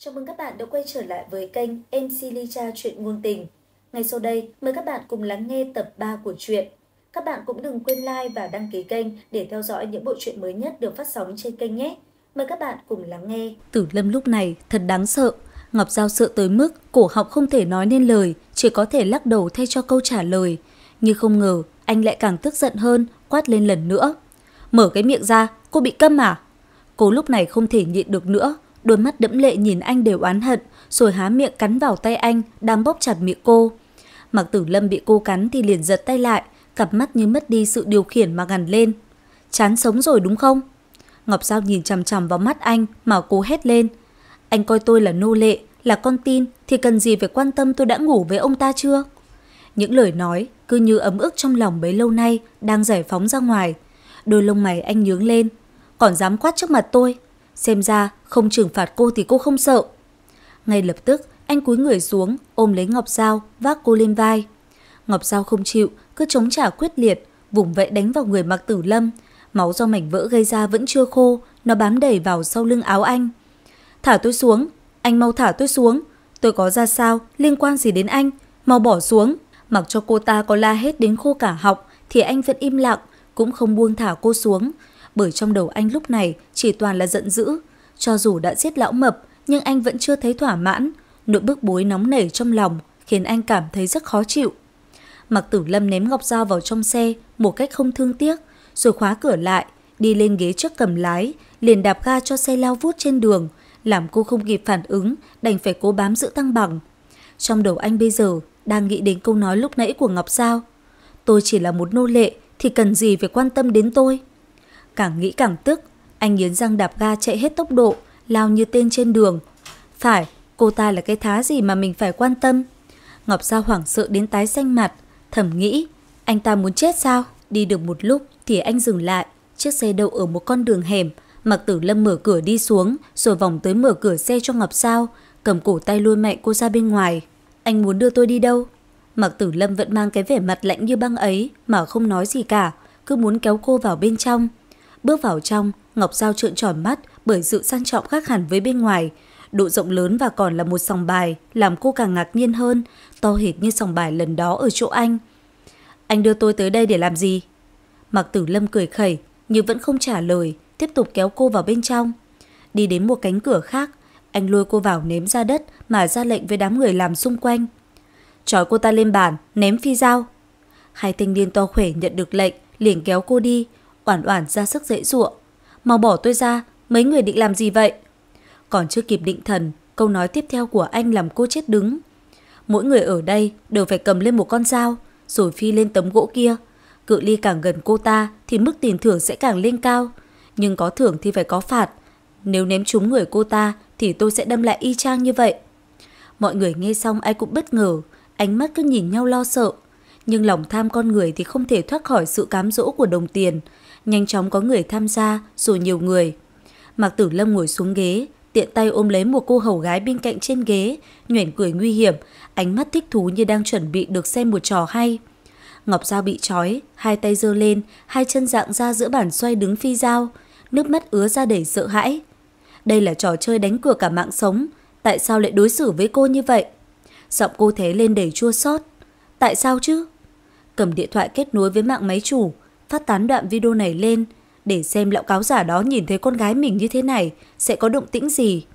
Chào mừng các bạn đã quay trở lại với kênh MC Licha Chuyện Ngôn Tình. Ngay sau đây, mời các bạn cùng lắng nghe tập 3 của truyện. Các bạn cũng đừng quên like và đăng ký kênh để theo dõi những bộ truyện mới nhất được phát sóng trên kênh nhé. Mời các bạn cùng lắng nghe. Tử Lâm lúc này thật đáng sợ. Ngọc Giao sợ tới mức cổ họng không thể nói nên lời, chỉ có thể lắc đầu thay cho câu trả lời. Nhưng không ngờ, anh lại càng tức giận hơn, quát lên lần nữa. Mở cái miệng ra, cô bị câm à? Cô lúc này không thể nhịn được nữa, Đôi mắt đẫm lệ nhìn anh đều oán hận, rồi há miệng cắn vào tay anh, đang bóp chặt miệng cô. Mặc tử lâm bị cô cắn thì liền giật tay lại, cặp mắt như mất đi sự điều khiển mà gằn lên. Chán sống rồi đúng không? Ngọc Giao nhìn chằm chằm vào mắt anh mà cố hét lên. Anh coi tôi là nô lệ, là con tin thì cần gì phải quan tâm tôi đã ngủ với ông ta chưa? Những lời nói cứ như ấm ức trong lòng bấy lâu nay đang giải phóng ra ngoài. Đôi lông mày anh nhướng lên. Còn dám quát trước mặt tôi, Xem ra không trừng phạt cô thì cô không sợ. Ngay lập tức anh cúi người xuống ôm lấy Ngọc Giao vác cô lên vai. Ngọc Giao không chịu, cứ chống trả quyết liệt, vùng vẫy đánh vào người mặc Tử Lâm. Máu do mảnh vỡ gây ra vẫn chưa khô, nó bám đầy vào sau lưng áo anh. Thả tôi xuống, anh mau thả tôi xuống. Tôi có ra sao, liên quan gì đến anh, mau bỏ xuống. Mặc cho cô ta có la hết đến khô cả học thì anh vẫn im lặng, cũng không buông thả cô xuống, bởi trong đầu anh lúc này chỉ toàn là giận dữ. Cho dù đã giết lão mập, nhưng anh vẫn chưa thấy thỏa mãn. Nỗi bức bối nóng nảy trong lòng khiến anh cảm thấy rất khó chịu. Mặc tử lâm ném ngọc dao vào trong xe một cách không thương tiếc, rồi khóa cửa lại, đi lên ghế trước cầm lái, liền đạp ga cho xe lao vút trên đường, làm cô không kịp phản ứng, đành phải cố bám giữ tăng bằng. Trong đầu anh bây giờ đang nghĩ đến câu nói lúc nãy của Ngọc Giao. Tôi chỉ là một nô lệ thì cần gì phải quan tâm đến tôi. Càng nghĩ càng tức, anh nghiến răng đạp ga chạy hết tốc độ, lao như tên trên đường. Phải, cô ta là cái thá gì mà mình phải quan tâm? Ngọc Giao hoảng sợ đến tái xanh mặt, thầm nghĩ, anh ta muốn chết sao? Đi được một lúc thì anh dừng lại, chiếc xe đậu ở một con đường hẻm, Mạc Tử Lâm mở cửa đi xuống, rồi vòng tới mở cửa xe cho Ngọc Giao, cầm cổ tay lôi mẹ cô ra bên ngoài. Anh muốn đưa tôi đi đâu? Mạc Tử Lâm vẫn mang cái vẻ mặt lạnh như băng ấy mà không nói gì cả, cứ muốn kéo cô vào bên trong. Bước vào trong, Ngọc Giao trợn tròn mắt bởi sự sang trọng khác hẳn với bên ngoài. Độ rộng lớn và còn là một sòng bài, làm cô càng ngạc nhiên hơn, to hệt như sòng bài lần đó ở chỗ anh. Anh đưa tôi tới đây để làm gì? Mạc Tử Lâm cười khẩy, nhưng vẫn không trả lời, tiếp tục kéo cô vào bên trong. Đi đến một cánh cửa khác, anh lôi cô vào ném ra đất mà ra lệnh với đám người làm xung quanh. Chói cô ta lên bàn, ném phi dao. Hai thanh niên to khỏe nhận được lệnh, liền kéo cô đi, Oản oản ra sức dễ dụa. Mau bỏ tôi ra, mấy người định làm gì vậy? Còn chưa kịp định thần, câu nói tiếp theo của anh làm cô chết đứng. Mỗi người ở đây đều phải cầm lên một con dao, rồi phi lên tấm gỗ kia. Cự ly càng gần cô ta thì mức tiền thưởng sẽ càng lên cao. Nhưng có thưởng thì phải có phạt. Nếu ném trúng người cô ta thì tôi sẽ đâm lại y chang như vậy. Mọi người nghe xong ai cũng bất ngờ, ánh mắt cứ nhìn nhau lo sợ. Nhưng lòng tham con người thì không thể thoát khỏi sự cám dỗ của đồng tiền, nhanh chóng có người tham gia rồi nhiều người. Mạc Tử Lâm ngồi xuống ghế, tiện tay ôm lấy một cô hầu gái bên cạnh trên ghế, nhoẻn cười nguy hiểm, ánh mắt thích thú như đang chuẩn bị được xem một trò hay. Ngọc Giao bị trói, hai tay giơ lên, hai chân dạng ra giữa bản xoay đứng phi dao, nước mắt ứa ra đầy sợ hãi. Đây là trò chơi đánh cược cả mạng sống, tại sao lại đối xử với cô như vậy? Giọng cô thế lên đầy chua xót. Tại sao chứ? Cầm điện thoại kết nối với mạng máy chủ, phát tán đoạn video này lên để xem lão cáo giả đó nhìn thấy con gái mình như thế này sẽ có động tĩnh gì.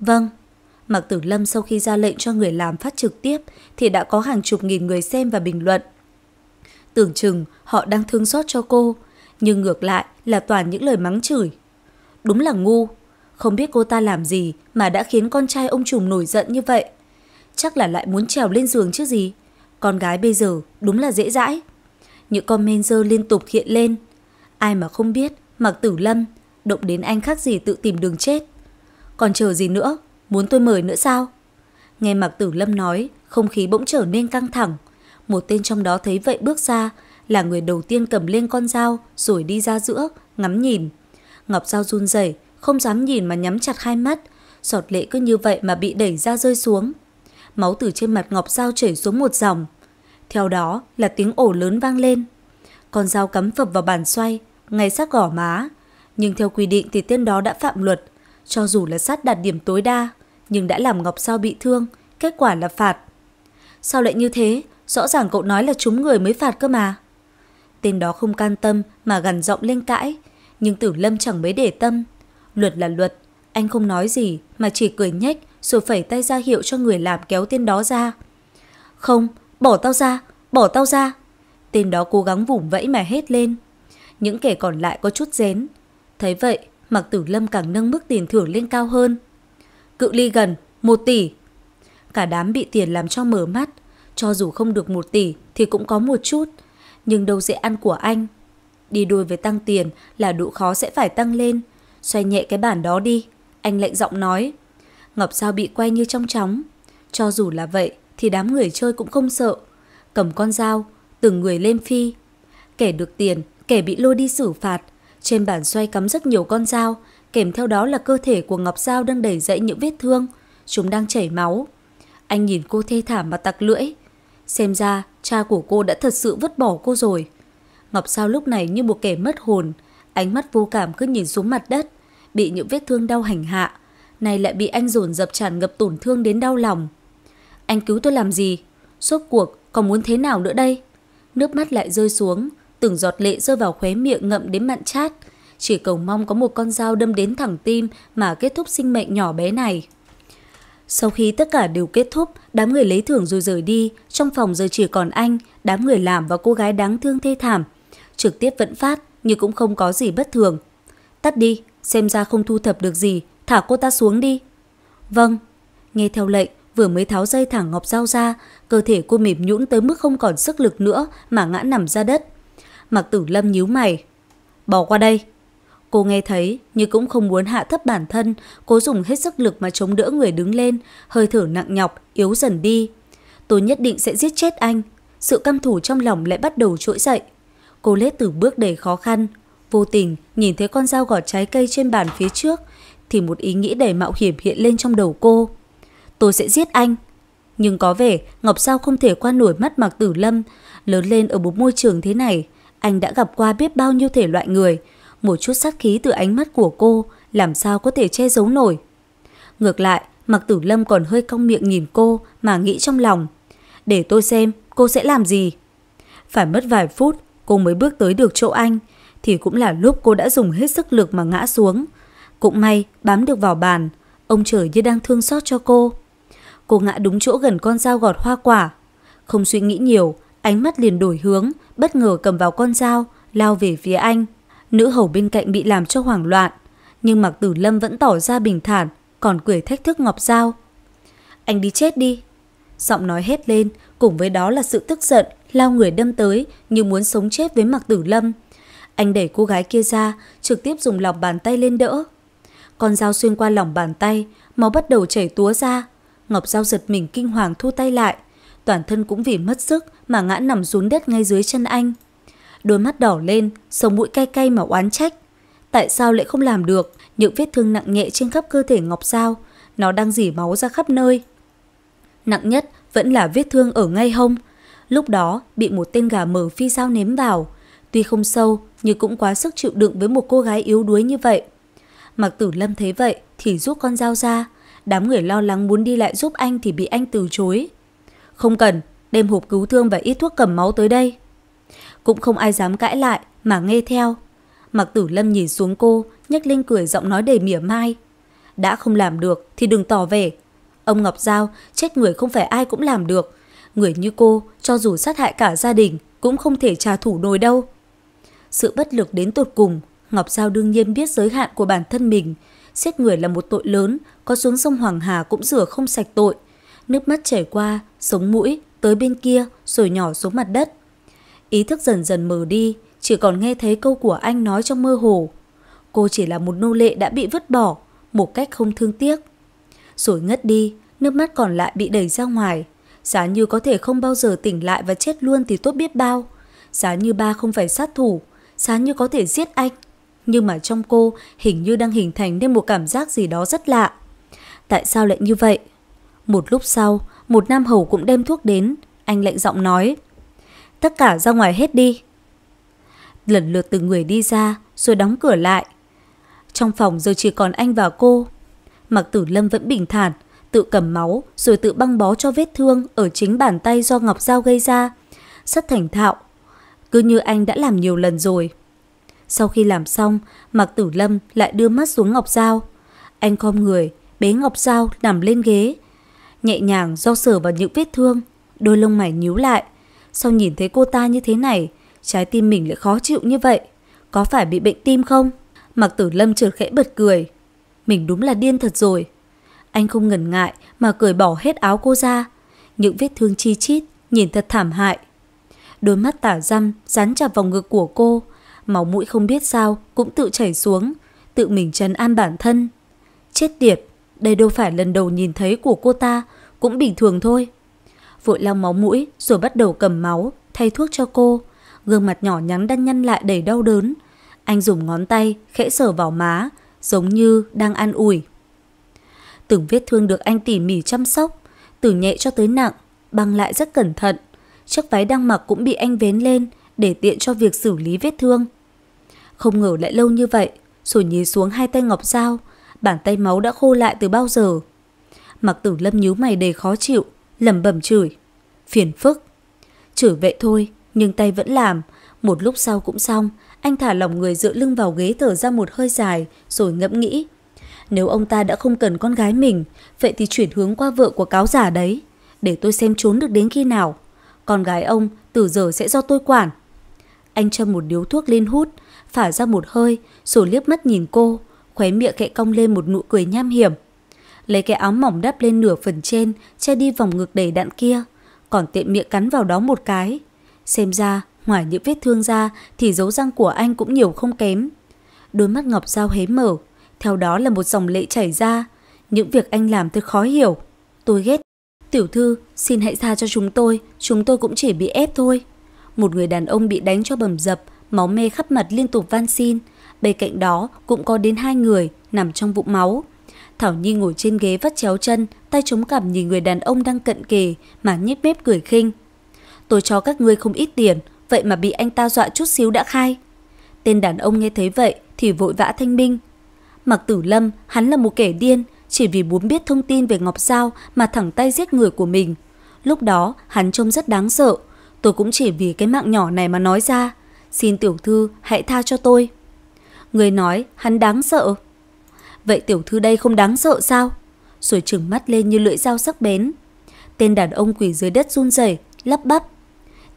Vâng, Mạc Tử Lâm sau khi ra lệnh cho người làm phát trực tiếp thì đã có hàng chục nghìn người xem và bình luận. Tưởng chừng họ đang thương xót cho cô, nhưng ngược lại là toàn những lời mắng chửi. Đúng là ngu, không biết cô ta làm gì mà đã khiến con trai ông trùm nổi giận như vậy. Chắc là lại muốn trèo lên giường chứ gì. Con gái bây giờ đúng là dễ dãi những comment dơ liên tục hiện lên. Ai mà không biết, Mạc Tử Lâm, động đến anh khác gì tự tìm đường chết. Còn chờ gì nữa, muốn tôi mời nữa sao? Nghe Mạc Tử Lâm nói, không khí bỗng trở nên căng thẳng. Một tên trong đó thấy vậy bước ra, là người đầu tiên cầm lên con dao rồi đi ra giữa, ngắm nhìn. Ngọc dao run rẩy, không dám nhìn mà nhắm chặt hai mắt, giọt lệ cứ như vậy mà bị đẩy ra rơi xuống. Máu từ trên mặt Ngọc dao chảy xuống một dòng, theo đó là tiếng ổ lớn vang lên. Con dao cắm phập vào bàn xoay, ngay sát gỏ má. Nhưng theo quy định thì tên đó đã phạm luật. Cho dù là sát đạt điểm tối đa, nhưng đã làm Ngọc Sao bị thương, kết quả là phạt. Sao lại như thế? Rõ ràng cậu nói là chúng người mới phạt cơ mà. Tên đó không can tâm mà gằn giọng lên cãi, nhưng Tử Lâm chẳng mấy để tâm. Luật là luật, anh không nói gì mà chỉ cười nhếch rồi phẩy tay ra hiệu cho người làm kéo tên đó ra. Không, Bỏ tao ra, bỏ tao ra. Tên đó cố gắng vùng vẫy mà hét lên. Những kẻ còn lại có chút rén. Thấy vậy, Mạc Tử Lâm càng nâng mức tiền thưởng lên cao hơn. Cự ly gần, 1 tỷ. Cả đám bị tiền làm cho mở mắt. Cho dù không được 1 tỷ thì cũng có một chút. Nhưng đâu dễ ăn của anh. Đi đôi với tăng tiền là độ khó sẽ phải tăng lên. Xoay nhẹ cái bản đó đi. Anh lệnh giọng nói. Ngọc sao bị quay như trong chóng. Cho dù là vậy, thì đám người chơi cũng không sợ. Cầm con dao, từng người lên phi. Kẻ được tiền, kẻ bị lôi đi xử phạt. Trên bàn xoay cắm rất nhiều con dao, kèm theo đó là cơ thể của Ngọc Dao đang đầy dậy những vết thương. Chúng đang chảy máu. Anh nhìn cô thê thảm mà tặc lưỡi. Xem ra, cha của cô đã thật sự vứt bỏ cô rồi. Ngọc Sao lúc này như một kẻ mất hồn, ánh mắt vô cảm cứ nhìn xuống mặt đất, bị những vết thương đau hành hạ. Này lại bị anh dồn dập tràn ngập tổn thương đến đau lòng. Anh cứu tôi làm gì? Suốt cuộc còn muốn thế nào nữa đây? Nước mắt lại rơi xuống, từng giọt lệ rơi vào khóe miệng ngậm đến mặn chát. Chỉ cầu mong có một con dao đâm đến thẳng tim mà kết thúc sinh mệnh nhỏ bé này. Sau khi tất cả đều kết thúc, đám người lấy thưởng rồi rời đi, trong phòng giờ chỉ còn anh, đám người làm và cô gái đáng thương thê thảm. Trực tiếp vẫn phát, nhưng cũng không có gì bất thường. Tắt đi, xem ra không thu thập được gì, thả cô ta xuống đi. Vâng, nghe theo lệnh, vừa mới tháo dây thẳng ngọc dao ra, cơ thể cô mềm nhũn tới mức không còn sức lực nữa mà ngã nằm ra đất. Mạc Tử Lâm nhíu mày. Bỏ qua đây. Cô nghe thấy, nhưng cũng không muốn hạ thấp bản thân, cố dùng hết sức lực mà chống đỡ người đứng lên, hơi thở nặng nhọc, yếu dần đi. Tôi nhất định sẽ giết chết anh. Sự căm thù trong lòng lại bắt đầu trỗi dậy. Cô lết từ bước đầy khó khăn. Vô tình, nhìn thấy con dao gọt trái cây trên bàn phía trước, thì một ý nghĩ đầy mạo hiểm hiện lên trong đầu cô tôi sẽ giết anh. Nhưng có vẻ Ngọc Giao không thể qua nổi mắt Mạc Tử Lâm. Lớn lên ở một môi trường thế này, anh đã gặp qua biết bao nhiêu thể loại người. Một chút sát khí từ ánh mắt của cô làm sao có thể che giấu nổi. Ngược lại, Mạc Tử Lâm còn hơi cong miệng nhìn cô mà nghĩ trong lòng. Để tôi xem cô sẽ làm gì. Phải mất vài phút cô mới bước tới được chỗ anh thì cũng là lúc cô đã dùng hết sức lực mà ngã xuống. Cũng may bám được vào bàn, ông trời như đang thương xót cho cô. Cô ngã đúng chỗ gần con dao gọt hoa quả. Không suy nghĩ nhiều, ánh mắt liền đổi hướng, bất ngờ cầm vào con dao, lao về phía anh. Nữ hầu bên cạnh bị làm cho hoảng loạn, nhưng Mạc Tử Lâm vẫn tỏ ra bình thản, còn cười thách thức Ngọc dao Anh đi chết đi. Giọng nói hét lên, cùng với đó là sự tức giận, lao người đâm tới như muốn sống chết với Mạc Tử Lâm. Anh đẩy cô gái kia ra, trực tiếp dùng lòng bàn tay lên đỡ. Con dao xuyên qua lòng bàn tay, máu bắt đầu chảy túa ra, Ngọc Giao giật mình kinh hoàng thu tay lại. Toàn thân cũng vì mất sức mà ngã nằm xuống đất ngay dưới chân anh. Đôi mắt đỏ lên, sống mũi cay cay mà oán trách. Tại sao lại không làm được những vết thương nặng nhẹ trên khắp cơ thể Ngọc Giao? Nó đang dỉ máu ra khắp nơi. Nặng nhất vẫn là vết thương ở ngay hông. Lúc đó bị một tên gà mở phi dao nếm vào. Tuy không sâu nhưng cũng quá sức chịu đựng với một cô gái yếu đuối như vậy. Mặc tử lâm thấy vậy thì rút con dao ra đám người lo lắng muốn đi lại giúp anh thì bị anh từ chối. Không cần, đem hộp cứu thương và ít thuốc cầm máu tới đây. Cũng không ai dám cãi lại mà nghe theo. Mặc tử lâm nhìn xuống cô, nhếch lên cười giọng nói đầy mỉa mai. Đã không làm được thì đừng tỏ vẻ. Ông Ngọc Giao, chết người không phải ai cũng làm được. Người như cô, cho dù sát hại cả gia đình, cũng không thể trả thủ nổi đâu. Sự bất lực đến tột cùng, Ngọc Giao đương nhiên biết giới hạn của bản thân mình, giết người là một tội lớn, có xuống sông Hoàng Hà cũng rửa không sạch tội. Nước mắt chảy qua, sống mũi, tới bên kia, rồi nhỏ xuống mặt đất. Ý thức dần dần mờ đi, chỉ còn nghe thấy câu của anh nói trong mơ hồ. Cô chỉ là một nô lệ đã bị vứt bỏ, một cách không thương tiếc. Rồi ngất đi, nước mắt còn lại bị đẩy ra ngoài. Giá như có thể không bao giờ tỉnh lại và chết luôn thì tốt biết bao. Giá như ba không phải sát thủ, giá như có thể giết anh nhưng mà trong cô hình như đang hình thành nên một cảm giác gì đó rất lạ. Tại sao lại như vậy? Một lúc sau, một nam hầu cũng đem thuốc đến, anh lạnh giọng nói. Tất cả ra ngoài hết đi. Lần lượt từng người đi ra, rồi đóng cửa lại. Trong phòng giờ chỉ còn anh và cô. Mặc tử lâm vẫn bình thản, tự cầm máu rồi tự băng bó cho vết thương ở chính bàn tay do Ngọc Giao gây ra. Rất thành thạo, cứ như anh đã làm nhiều lần rồi. Sau khi làm xong, Mạc Tử Lâm lại đưa mắt xuống Ngọc Giao. Anh khom người, bế Ngọc Giao nằm lên ghế. Nhẹ nhàng do sở vào những vết thương, đôi lông mày nhíu lại. sau nhìn thấy cô ta như thế này, trái tim mình lại khó chịu như vậy? Có phải bị bệnh tim không? Mạc Tử Lâm chợt khẽ bật cười. Mình đúng là điên thật rồi. Anh không ngần ngại mà cởi bỏ hết áo cô ra. Những vết thương chi chít, nhìn thật thảm hại. Đôi mắt tả răm dán chặt vào ngực của cô, máu mũi không biết sao cũng tự chảy xuống, tự mình trấn an bản thân. Chết tiệt, đây đâu phải lần đầu nhìn thấy của cô ta, cũng bình thường thôi. Vội lau máu mũi rồi bắt đầu cầm máu, thay thuốc cho cô. Gương mặt nhỏ nhắn đang nhăn lại đầy đau đớn. Anh dùng ngón tay khẽ sờ vào má, giống như đang an ủi. Từng vết thương được anh tỉ mỉ chăm sóc, từ nhẹ cho tới nặng, băng lại rất cẩn thận. Chiếc váy đang mặc cũng bị anh vén lên để tiện cho việc xử lý vết thương. Không ngờ lại lâu như vậy, rồi nhí xuống hai tay Ngọc Giao, bàn tay máu đã khô lại từ bao giờ. Mặc tử lâm nhíu mày đầy khó chịu, lầm bẩm chửi. Phiền phức. Chửi vậy thôi, nhưng tay vẫn làm. Một lúc sau cũng xong, anh thả lòng người dựa lưng vào ghế thở ra một hơi dài, rồi ngẫm nghĩ. Nếu ông ta đã không cần con gái mình, vậy thì chuyển hướng qua vợ của cáo giả đấy. Để tôi xem trốn được đến khi nào. Con gái ông từ giờ sẽ do tôi quản. Anh châm một điếu thuốc lên hút, phả ra một hơi, rồi liếc mắt nhìn cô, khóe miệng kệ cong lên một nụ cười nham hiểm. Lấy cái áo mỏng đắp lên nửa phần trên, che đi vòng ngực đầy đạn kia, còn tiện miệng cắn vào đó một cái. Xem ra, ngoài những vết thương ra thì dấu răng của anh cũng nhiều không kém. Đôi mắt Ngọc Giao hé mở, theo đó là một dòng lệ chảy ra. Những việc anh làm thật khó hiểu. Tôi ghét. Tiểu thư, xin hãy tha cho chúng tôi, chúng tôi cũng chỉ bị ép thôi. Một người đàn ông bị đánh cho bầm dập, máu mê khắp mặt liên tục van xin. Bên cạnh đó cũng có đến hai người nằm trong vụ máu. Thảo Nhi ngồi trên ghế vắt chéo chân, tay chống cằm nhìn người đàn ông đang cận kề mà nhếch mép cười khinh. Tôi cho các ngươi không ít tiền, vậy mà bị anh ta dọa chút xíu đã khai. Tên đàn ông nghe thấy vậy thì vội vã thanh minh. Mặc tử lâm, hắn là một kẻ điên, chỉ vì muốn biết thông tin về Ngọc Giao mà thẳng tay giết người của mình. Lúc đó, hắn trông rất đáng sợ. Tôi cũng chỉ vì cái mạng nhỏ này mà nói ra xin tiểu thư hãy tha cho tôi. Người nói hắn đáng sợ. Vậy tiểu thư đây không đáng sợ sao? Rồi trừng mắt lên như lưỡi dao sắc bén. Tên đàn ông quỳ dưới đất run rẩy, lắp bắp.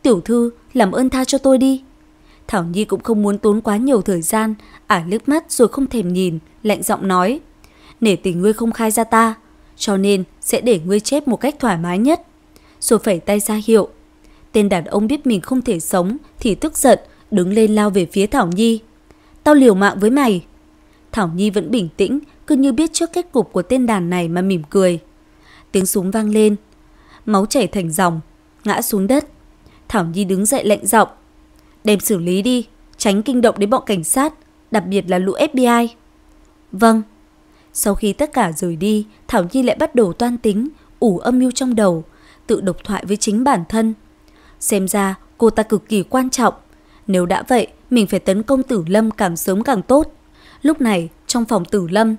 Tiểu thư, làm ơn tha cho tôi đi. Thảo Nhi cũng không muốn tốn quá nhiều thời gian, ả liếc mắt rồi không thèm nhìn, lạnh giọng nói. Nể tình ngươi không khai ra ta, cho nên sẽ để ngươi chết một cách thoải mái nhất. Rồi phẩy tay ra hiệu. Tên đàn ông biết mình không thể sống thì tức giận đứng lên lao về phía Thảo Nhi. Tao liều mạng với mày. Thảo Nhi vẫn bình tĩnh, cứ như biết trước kết cục của tên đàn này mà mỉm cười. Tiếng súng vang lên, máu chảy thành dòng, ngã xuống đất. Thảo Nhi đứng dậy lạnh giọng, đem xử lý đi, tránh kinh động đến bọn cảnh sát, đặc biệt là lũ FBI. Vâng. Sau khi tất cả rời đi, Thảo Nhi lại bắt đầu toan tính, ủ âm mưu trong đầu, tự độc thoại với chính bản thân. Xem ra cô ta cực kỳ quan trọng, nếu đã vậy, mình phải tấn công tử lâm càng sớm càng tốt. Lúc này, trong phòng tử lâm,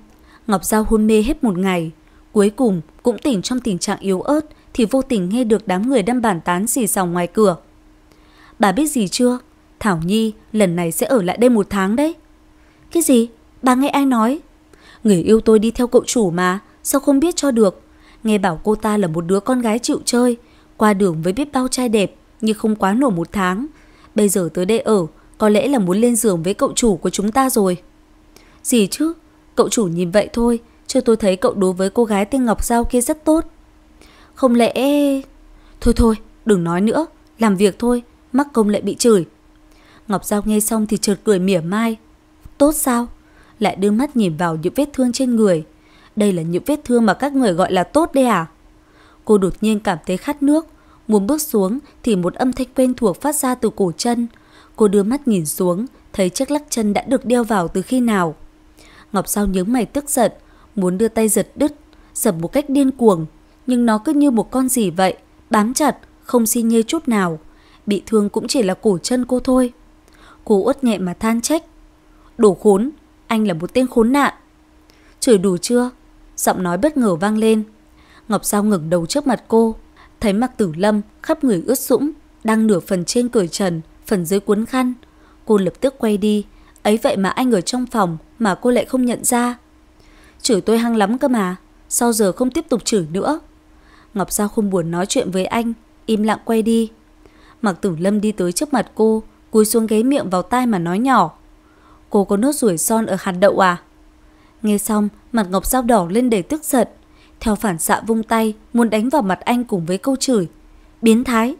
Ngọc Giao hôn mê hết một ngày. Cuối cùng, cũng tỉnh trong tình trạng yếu ớt thì vô tình nghe được đám người đang bàn tán gì xào ngoài cửa. Bà biết gì chưa? Thảo Nhi lần này sẽ ở lại đây một tháng đấy. Cái gì? Bà nghe ai nói? Người yêu tôi đi theo cậu chủ mà, sao không biết cho được? Nghe bảo cô ta là một đứa con gái chịu chơi, qua đường với biết bao trai đẹp, nhưng không quá nổi một tháng, Bây giờ tới đây ở, có lẽ là muốn lên giường với cậu chủ của chúng ta rồi. Gì chứ, cậu chủ nhìn vậy thôi, chứ tôi thấy cậu đối với cô gái tên Ngọc Giao kia rất tốt. Không lẽ... Thôi thôi, đừng nói nữa, làm việc thôi, mắc công lại bị chửi. Ngọc Giao nghe xong thì chợt cười mỉa mai. Tốt sao? Lại đưa mắt nhìn vào những vết thương trên người. Đây là những vết thương mà các người gọi là tốt đấy à? Cô đột nhiên cảm thấy khát nước, Muốn bước xuống thì một âm thanh quen thuộc phát ra từ cổ chân. Cô đưa mắt nhìn xuống, thấy chiếc lắc chân đã được đeo vào từ khi nào. Ngọc sao nhướng mày tức giận, muốn đưa tay giật đứt, giật một cách điên cuồng. Nhưng nó cứ như một con gì vậy, bám chặt, không xin nhê chút nào. Bị thương cũng chỉ là cổ chân cô thôi. Cô uất nhẹ mà than trách. Đổ khốn, anh là một tên khốn nạn. Chửi đủ chưa? Giọng nói bất ngờ vang lên. Ngọc sao ngừng đầu trước mặt cô thấy mặc tử lâm khắp người ướt sũng, đang nửa phần trên cởi trần, phần dưới cuốn khăn. Cô lập tức quay đi, ấy vậy mà anh ở trong phòng mà cô lại không nhận ra. Chửi tôi hăng lắm cơ mà, sau giờ không tiếp tục chửi nữa. Ngọc Giao không buồn nói chuyện với anh, im lặng quay đi. Mặc tử lâm đi tới trước mặt cô, cúi xuống ghế miệng vào tai mà nói nhỏ. Cô có nốt ruồi son ở hạt đậu à? Nghe xong, mặt Ngọc Giao đỏ lên để tức giận theo phản xạ vung tay, muốn đánh vào mặt anh cùng với câu chửi. Biến thái!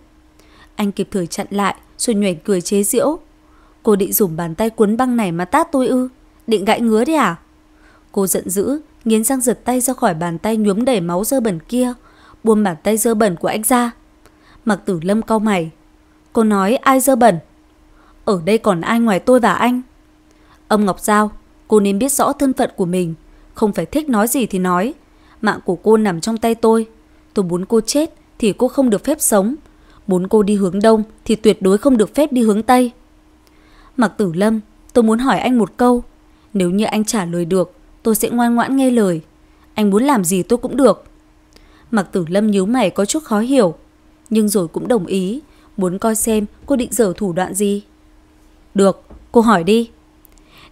Anh kịp thời chặn lại, rồi nhuền cười chế giễu. Cô định dùng bàn tay cuốn băng này mà tát tôi ư? Định gãi ngứa đấy à? Cô giận dữ, nghiến răng giật tay ra khỏi bàn tay nhuốm đầy máu dơ bẩn kia, buông bàn tay dơ bẩn của anh ra. Mặc tử lâm cau mày. Cô nói ai dơ bẩn? Ở đây còn ai ngoài tôi và anh? Ông Ngọc Giao, cô nên biết rõ thân phận của mình. Không phải thích nói gì thì nói, Mạng của cô nằm trong tay tôi. Tôi muốn cô chết thì cô không được phép sống. Muốn cô đi hướng đông thì tuyệt đối không được phép đi hướng tây. Mặc tử lâm, tôi muốn hỏi anh một câu. Nếu như anh trả lời được, tôi sẽ ngoan ngoãn nghe lời. Anh muốn làm gì tôi cũng được. Mặc tử lâm nhíu mày có chút khó hiểu. Nhưng rồi cũng đồng ý, muốn coi xem cô định dở thủ đoạn gì. Được, cô hỏi đi.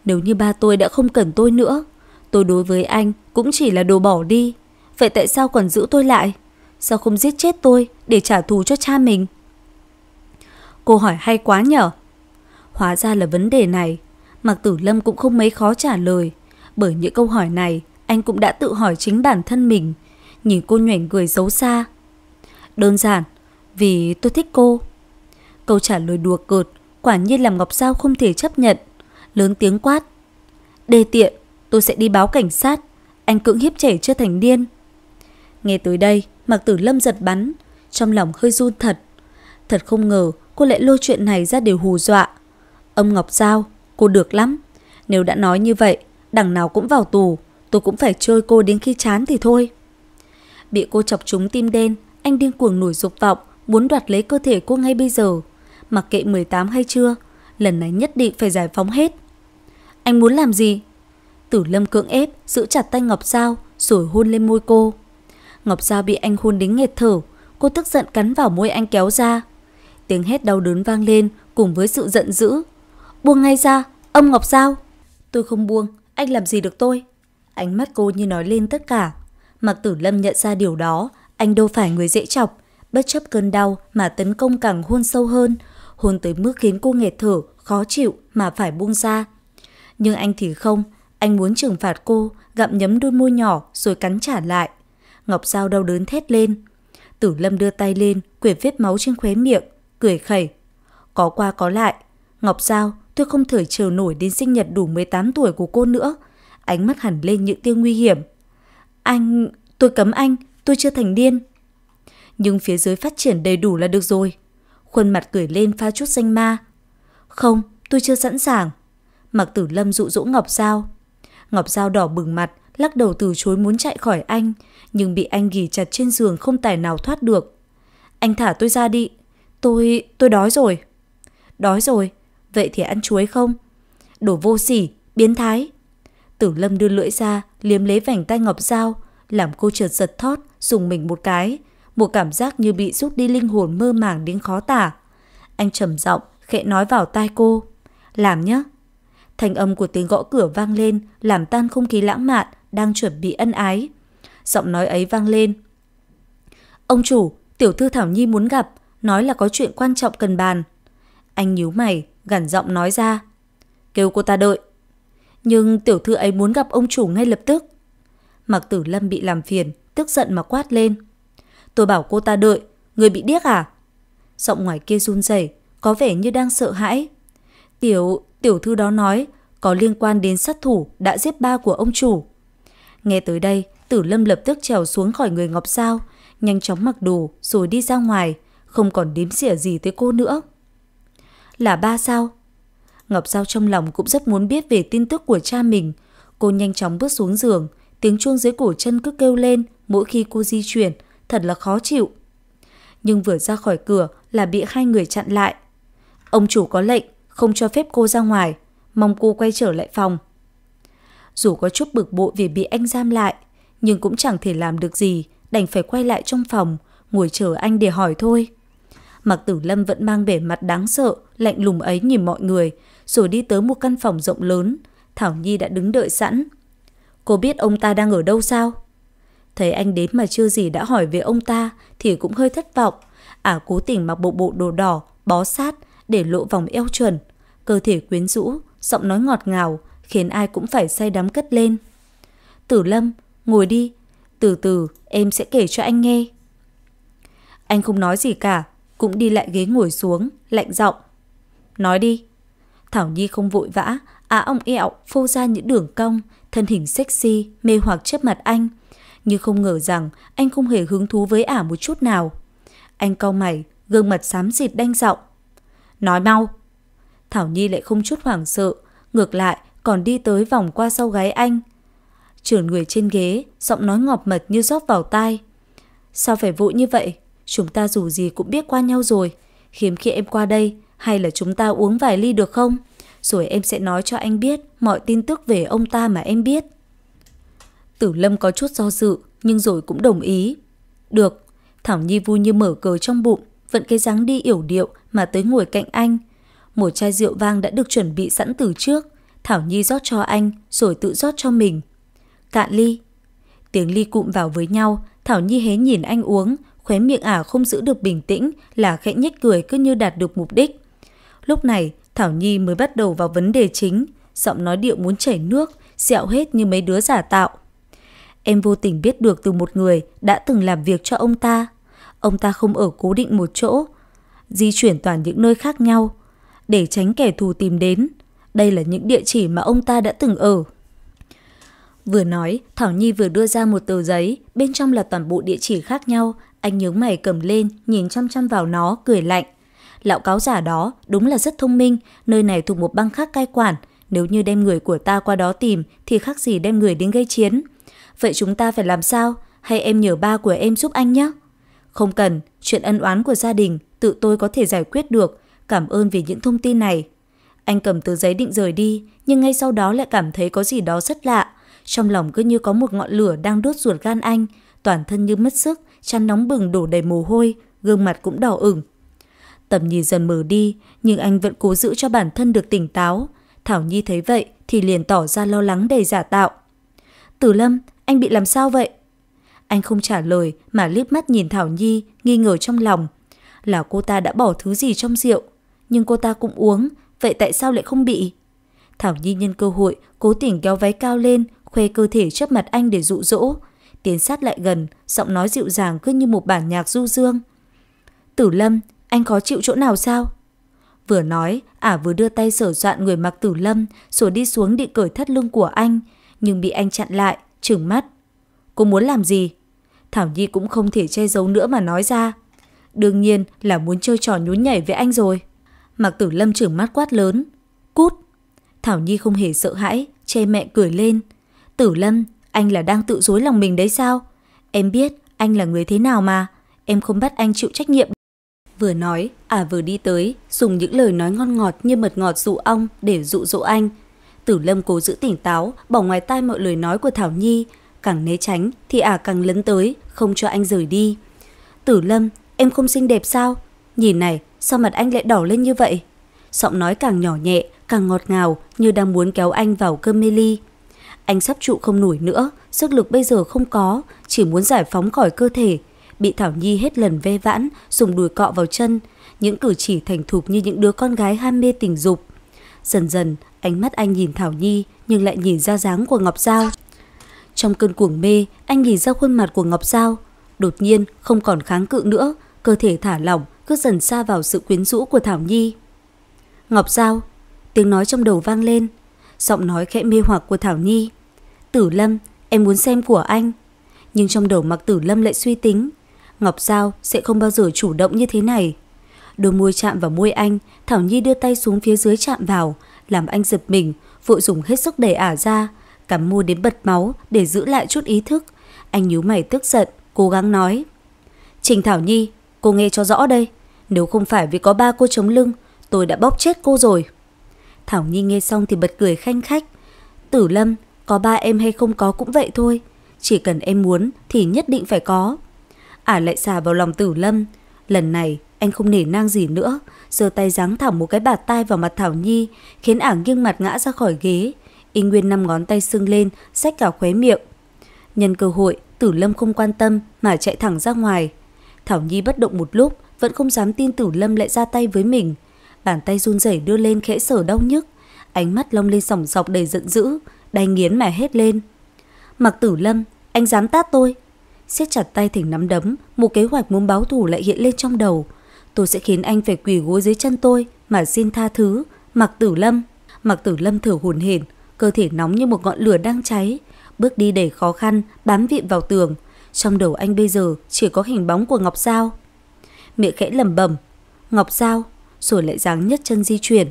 Nếu như ba tôi đã không cần tôi nữa, tôi đối với anh cũng chỉ là đồ bỏ đi. Vậy tại sao còn giữ tôi lại? Sao không giết chết tôi để trả thù cho cha mình? Cô hỏi hay quá nhở? Hóa ra là vấn đề này. mặc Tử Lâm cũng không mấy khó trả lời. Bởi những câu hỏi này, anh cũng đã tự hỏi chính bản thân mình. Nhìn cô nhoảnh cười xấu xa. Đơn giản, vì tôi thích cô. Câu trả lời đùa cợt, quả nhiên làm Ngọc sao không thể chấp nhận. Lớn tiếng quát. đề tiện, tôi sẽ đi báo cảnh sát anh cưỡng hiếp trẻ chưa thành niên. Nghe tới đây, Mạc Tử Lâm giật bắn, trong lòng hơi run thật. Thật không ngờ cô lại lôi chuyện này ra để hù dọa. Ông Ngọc Giao, cô được lắm. Nếu đã nói như vậy, đằng nào cũng vào tù, tôi cũng phải chơi cô đến khi chán thì thôi. Bị cô chọc trúng tim đen, anh điên cuồng nổi dục vọng, muốn đoạt lấy cơ thể cô ngay bây giờ. Mặc kệ 18 hay chưa, lần này nhất định phải giải phóng hết. Anh muốn làm gì Tử Lâm cưỡng ép, giữ chặt tay Ngọc Giao, rồi hôn lên môi cô. Ngọc Giao bị anh hôn đến nghẹt thở, cô tức giận cắn vào môi anh kéo ra. Tiếng hét đau đớn vang lên cùng với sự giận dữ. Buông ngay ra, ông Ngọc Giao. Tôi không buông, anh làm gì được tôi? Ánh mắt cô như nói lên tất cả. mặc Tử Lâm nhận ra điều đó, anh đâu phải người dễ chọc, bất chấp cơn đau mà tấn công càng hôn sâu hơn, hôn tới mức khiến cô nghẹt thở, khó chịu mà phải buông ra. Nhưng anh thì không, anh muốn trừng phạt cô, gặm nhấm đôi môi nhỏ rồi cắn trả lại. Ngọc Giao đau đớn thét lên. Tử Lâm đưa tay lên, quyệt vết máu trên khóe miệng, cười khẩy. Có qua có lại. Ngọc Giao, tôi không thể chờ nổi đến sinh nhật đủ 18 tuổi của cô nữa. Ánh mắt hẳn lên những tia nguy hiểm. Anh, tôi cấm anh, tôi chưa thành điên. Nhưng phía dưới phát triển đầy đủ là được rồi. Khuôn mặt cười lên pha chút xanh ma. Không, tôi chưa sẵn sàng. Mặc tử lâm dụ dỗ Ngọc Giao. Ngọc Giao đỏ bừng mặt, lắc đầu từ chối muốn chạy khỏi anh, nhưng bị anh ghì chặt trên giường không tài nào thoát được. Anh thả tôi ra đi. Tôi... tôi đói rồi. Đói rồi. Vậy thì ăn chuối không? Đồ vô sỉ, biến thái. Tử Lâm đưa lưỡi ra, liếm lấy vành tay Ngọc Giao, làm cô trượt giật thót, dùng mình một cái. Một cảm giác như bị rút đi linh hồn mơ màng đến khó tả. Anh trầm giọng, khẽ nói vào tai cô. Làm nhé. Thanh âm của tiếng gõ cửa vang lên, làm tan không khí lãng mạn, đang chuẩn bị ân ái. Giọng nói ấy vang lên. Ông chủ, tiểu thư Thảo Nhi muốn gặp, nói là có chuyện quan trọng cần bàn. Anh nhíu mày, gằn giọng nói ra. Kêu cô ta đợi. Nhưng tiểu thư ấy muốn gặp ông chủ ngay lập tức. Mặc tử lâm bị làm phiền, tức giận mà quát lên. Tôi bảo cô ta đợi, người bị điếc à? Giọng ngoài kia run rẩy có vẻ như đang sợ hãi. Tiểu, tiểu thư đó nói có liên quan đến sát thủ đã giết ba của ông chủ. Nghe tới đây, Tử Lâm lập tức trèo xuống khỏi người Ngọc Giao, nhanh chóng mặc đồ rồi đi ra ngoài, không còn đếm xỉa gì tới cô nữa. Là ba sao? Ngọc Giao trong lòng cũng rất muốn biết về tin tức của cha mình. Cô nhanh chóng bước xuống giường, tiếng chuông dưới cổ chân cứ kêu lên mỗi khi cô di chuyển, thật là khó chịu. Nhưng vừa ra khỏi cửa là bị hai người chặn lại. Ông chủ có lệnh, không cho phép cô ra ngoài, mong cô quay trở lại phòng. Dù có chút bực bội vì bị anh giam lại, nhưng cũng chẳng thể làm được gì, đành phải quay lại trong phòng, ngồi chờ anh để hỏi thôi. Mặc tử lâm vẫn mang vẻ mặt đáng sợ, lạnh lùng ấy nhìn mọi người, rồi đi tới một căn phòng rộng lớn. Thảo Nhi đã đứng đợi sẵn. Cô biết ông ta đang ở đâu sao? Thấy anh đến mà chưa gì đã hỏi về ông ta thì cũng hơi thất vọng. Ả à, cố tình mặc bộ bộ đồ đỏ, bó sát để lộ vòng eo chuẩn cơ thể quyến rũ, giọng nói ngọt ngào, khiến ai cũng phải say đắm cất lên. Tử Lâm, ngồi đi, từ từ em sẽ kể cho anh nghe. Anh không nói gì cả, cũng đi lại ghế ngồi xuống, lạnh giọng. Nói đi. Thảo Nhi không vội vã, á ông ong ẹo phô ra những đường cong, thân hình sexy, mê hoặc trước mặt anh. Nhưng không ngờ rằng anh không hề hứng thú với ả một chút nào. Anh cau mày, gương mặt xám xịt đanh giọng. Nói mau, Thảo Nhi lại không chút hoảng sợ, ngược lại còn đi tới vòng qua sau gái anh. Trưởng người trên ghế, giọng nói ngọt mật như rót vào tai. Sao phải vội như vậy? Chúng ta dù gì cũng biết qua nhau rồi. Khiếm khi em qua đây, hay là chúng ta uống vài ly được không? Rồi em sẽ nói cho anh biết mọi tin tức về ông ta mà em biết. Tử Lâm có chút do dự, nhưng rồi cũng đồng ý. Được, Thảo Nhi vui như mở cờ trong bụng, vẫn cái dáng đi yểu điệu mà tới ngồi cạnh anh, một chai rượu vang đã được chuẩn bị sẵn từ trước, Thảo Nhi rót cho anh rồi tự rót cho mình. Cạn ly. Tiếng ly cụm vào với nhau, Thảo Nhi hé nhìn anh uống, khóe miệng ả không giữ được bình tĩnh là khẽ nhếch cười cứ như đạt được mục đích. Lúc này, Thảo Nhi mới bắt đầu vào vấn đề chính, giọng nói điệu muốn chảy nước, sẹo hết như mấy đứa giả tạo. Em vô tình biết được từ một người đã từng làm việc cho ông ta. Ông ta không ở cố định một chỗ, di chuyển toàn những nơi khác nhau để tránh kẻ thù tìm đến. Đây là những địa chỉ mà ông ta đã từng ở. Vừa nói, Thảo Nhi vừa đưa ra một tờ giấy, bên trong là toàn bộ địa chỉ khác nhau. Anh nhướng mày cầm lên, nhìn chăm chăm vào nó, cười lạnh. Lão cáo giả đó đúng là rất thông minh, nơi này thuộc một băng khác cai quản. Nếu như đem người của ta qua đó tìm thì khác gì đem người đến gây chiến. Vậy chúng ta phải làm sao? Hay em nhờ ba của em giúp anh nhé? Không cần, chuyện ân oán của gia đình tự tôi có thể giải quyết được cảm ơn vì những thông tin này. Anh cầm tờ giấy định rời đi, nhưng ngay sau đó lại cảm thấy có gì đó rất lạ. Trong lòng cứ như có một ngọn lửa đang đốt ruột gan anh, toàn thân như mất sức, chăn nóng bừng đổ đầy mồ hôi, gương mặt cũng đỏ ửng. Tầm nhìn dần mở đi, nhưng anh vẫn cố giữ cho bản thân được tỉnh táo. Thảo Nhi thấy vậy thì liền tỏ ra lo lắng đầy giả tạo. Tử Lâm, anh bị làm sao vậy? Anh không trả lời mà liếc mắt nhìn Thảo Nhi, nghi ngờ trong lòng. Là cô ta đã bỏ thứ gì trong rượu, nhưng cô ta cũng uống, vậy tại sao lại không bị? Thảo Nhi nhân cơ hội, cố tình kéo váy cao lên, khoe cơ thể trước mặt anh để dụ dỗ. Tiến sát lại gần, giọng nói dịu dàng cứ như một bản nhạc du dương. Tử Lâm, anh khó chịu chỗ nào sao? Vừa nói, ả vừa đưa tay sở soạn người mặc Tử Lâm, rồi đi xuống định cởi thắt lưng của anh, nhưng bị anh chặn lại, trừng mắt. Cô muốn làm gì? Thảo Nhi cũng không thể che giấu nữa mà nói ra. Đương nhiên là muốn chơi trò nhún nhảy với anh rồi. Mạc Tử Lâm trưởng mắt quát lớn. Cút! Thảo Nhi không hề sợ hãi, che mẹ cười lên. Tử Lâm, anh là đang tự dối lòng mình đấy sao? Em biết anh là người thế nào mà. Em không bắt anh chịu trách nhiệm. Vừa nói, à vừa đi tới, dùng những lời nói ngon ngọt như mật ngọt dụ ong để dụ dỗ anh. Tử Lâm cố giữ tỉnh táo, bỏ ngoài tai mọi lời nói của Thảo Nhi. Càng né tránh thì ả à càng lấn tới, không cho anh rời đi. Tử Lâm, em không xinh đẹp sao? Nhìn này, sao mặt anh lại đỏ lên như vậy? Giọng nói càng nhỏ nhẹ, càng ngọt ngào như đang muốn kéo anh vào cơm mê ly. Anh sắp trụ không nổi nữa, sức lực bây giờ không có, chỉ muốn giải phóng khỏi cơ thể. Bị Thảo Nhi hết lần ve vãn, dùng đùi cọ vào chân, những cử chỉ thành thục như những đứa con gái ham mê tình dục. Dần dần, ánh mắt anh nhìn Thảo Nhi nhưng lại nhìn ra dáng của Ngọc Giao. Trong cơn cuồng mê, anh nhìn ra khuôn mặt của Ngọc Giao. Đột nhiên, không còn kháng cự nữa, cơ thể thả lỏng, cứ dần xa vào sự quyến rũ của Thảo Nhi. Ngọc Giao, tiếng nói trong đầu vang lên, giọng nói khẽ mê hoặc của Thảo Nhi. Tử Lâm, em muốn xem của anh. Nhưng trong đầu mặc Tử Lâm lại suy tính, Ngọc Giao sẽ không bao giờ chủ động như thế này. Đôi môi chạm vào môi anh, Thảo Nhi đưa tay xuống phía dưới chạm vào, làm anh giật mình, vội dùng hết sức đẩy ả ra, cắm môi đến bật máu để giữ lại chút ý thức. Anh nhíu mày tức giận, cố gắng nói. Trình Thảo Nhi, Cô nghe cho rõ đây, nếu không phải vì có ba cô chống lưng, tôi đã bóc chết cô rồi. Thảo Nhi nghe xong thì bật cười khanh khách. Tử Lâm, có ba em hay không có cũng vậy thôi. Chỉ cần em muốn thì nhất định phải có. Ả lại xà vào lòng Tử Lâm. Lần này anh không nể nang gì nữa. giơ tay giáng thẳng một cái bạt tai vào mặt Thảo Nhi khiến Ả nghiêng mặt ngã ra khỏi ghế. Y Nguyên năm ngón tay sưng lên, xách cả khóe miệng. Nhân cơ hội, Tử Lâm không quan tâm mà chạy thẳng ra ngoài. Thảo Nhi bất động một lúc, vẫn không dám tin Tử Lâm lại ra tay với mình. Bàn tay run rẩy đưa lên khẽ sở đau nhức, ánh mắt long lên sòng sọc đầy giận dữ, đay nghiến mà hét lên. Mặc Tử Lâm, anh dám tát tôi. Siết chặt tay thỉnh nắm đấm, một kế hoạch muốn báo thù lại hiện lên trong đầu. Tôi sẽ khiến anh phải quỳ gối dưới chân tôi mà xin tha thứ, Mặc Tử Lâm. Mặc Tử Lâm thở hổn hển, cơ thể nóng như một ngọn lửa đang cháy, bước đi đầy khó khăn, bám vịn vào tường, trong đầu anh bây giờ chỉ có hình bóng của Ngọc Giao. Miệng khẽ lẩm bẩm, Ngọc Giao, rồi lại dáng nhất chân di chuyển.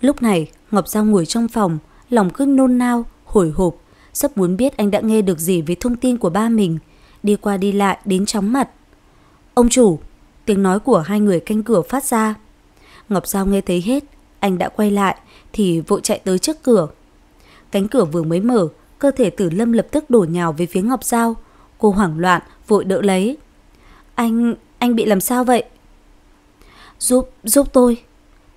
Lúc này, Ngọc Giao ngồi trong phòng, lòng cứ nôn nao, hồi hộp, sắp muốn biết anh đã nghe được gì về thông tin của ba mình, đi qua đi lại đến chóng mặt. Ông chủ, tiếng nói của hai người canh cửa phát ra. Ngọc Giao nghe thấy hết, anh đã quay lại thì vội chạy tới trước cửa. Cánh cửa vừa mới mở, cơ thể tử lâm lập tức đổ nhào về phía Ngọc Giao. Cô hoảng loạn, vội đỡ lấy. Anh, anh bị làm sao vậy? Giúp, giúp tôi.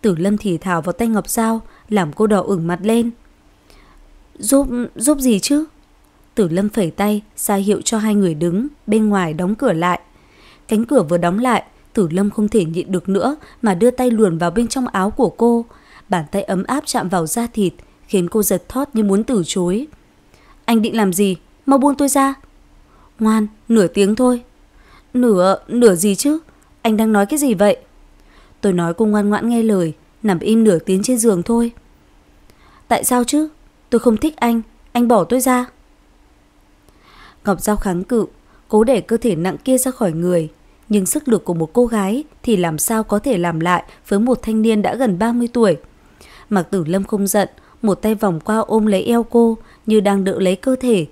Tử lâm thì thào vào tay Ngọc Giao, làm cô đỏ ửng mặt lên. Giúp, giúp gì chứ? Tử lâm phẩy tay, ra hiệu cho hai người đứng, bên ngoài đóng cửa lại. Cánh cửa vừa đóng lại, Tử Lâm không thể nhịn được nữa mà đưa tay luồn vào bên trong áo của cô. Bàn tay ấm áp chạm vào da thịt, khiến cô giật thót như muốn từ chối. Anh định làm gì? Mau buông tôi ra. Ngoan, nửa tiếng thôi. Nửa, nửa gì chứ? Anh đang nói cái gì vậy? Tôi nói cô ngoan ngoãn nghe lời, nằm im nửa tiếng trên giường thôi. Tại sao chứ? Tôi không thích anh, anh bỏ tôi ra. Ngọc Giao kháng cự, cố để cơ thể nặng kia ra khỏi người. Nhưng sức lực của một cô gái thì làm sao có thể làm lại với một thanh niên đã gần 30 tuổi. Mạc Tử Lâm không giận, một tay vòng qua ôm lấy eo cô, như đang đỡ lấy cơ thể.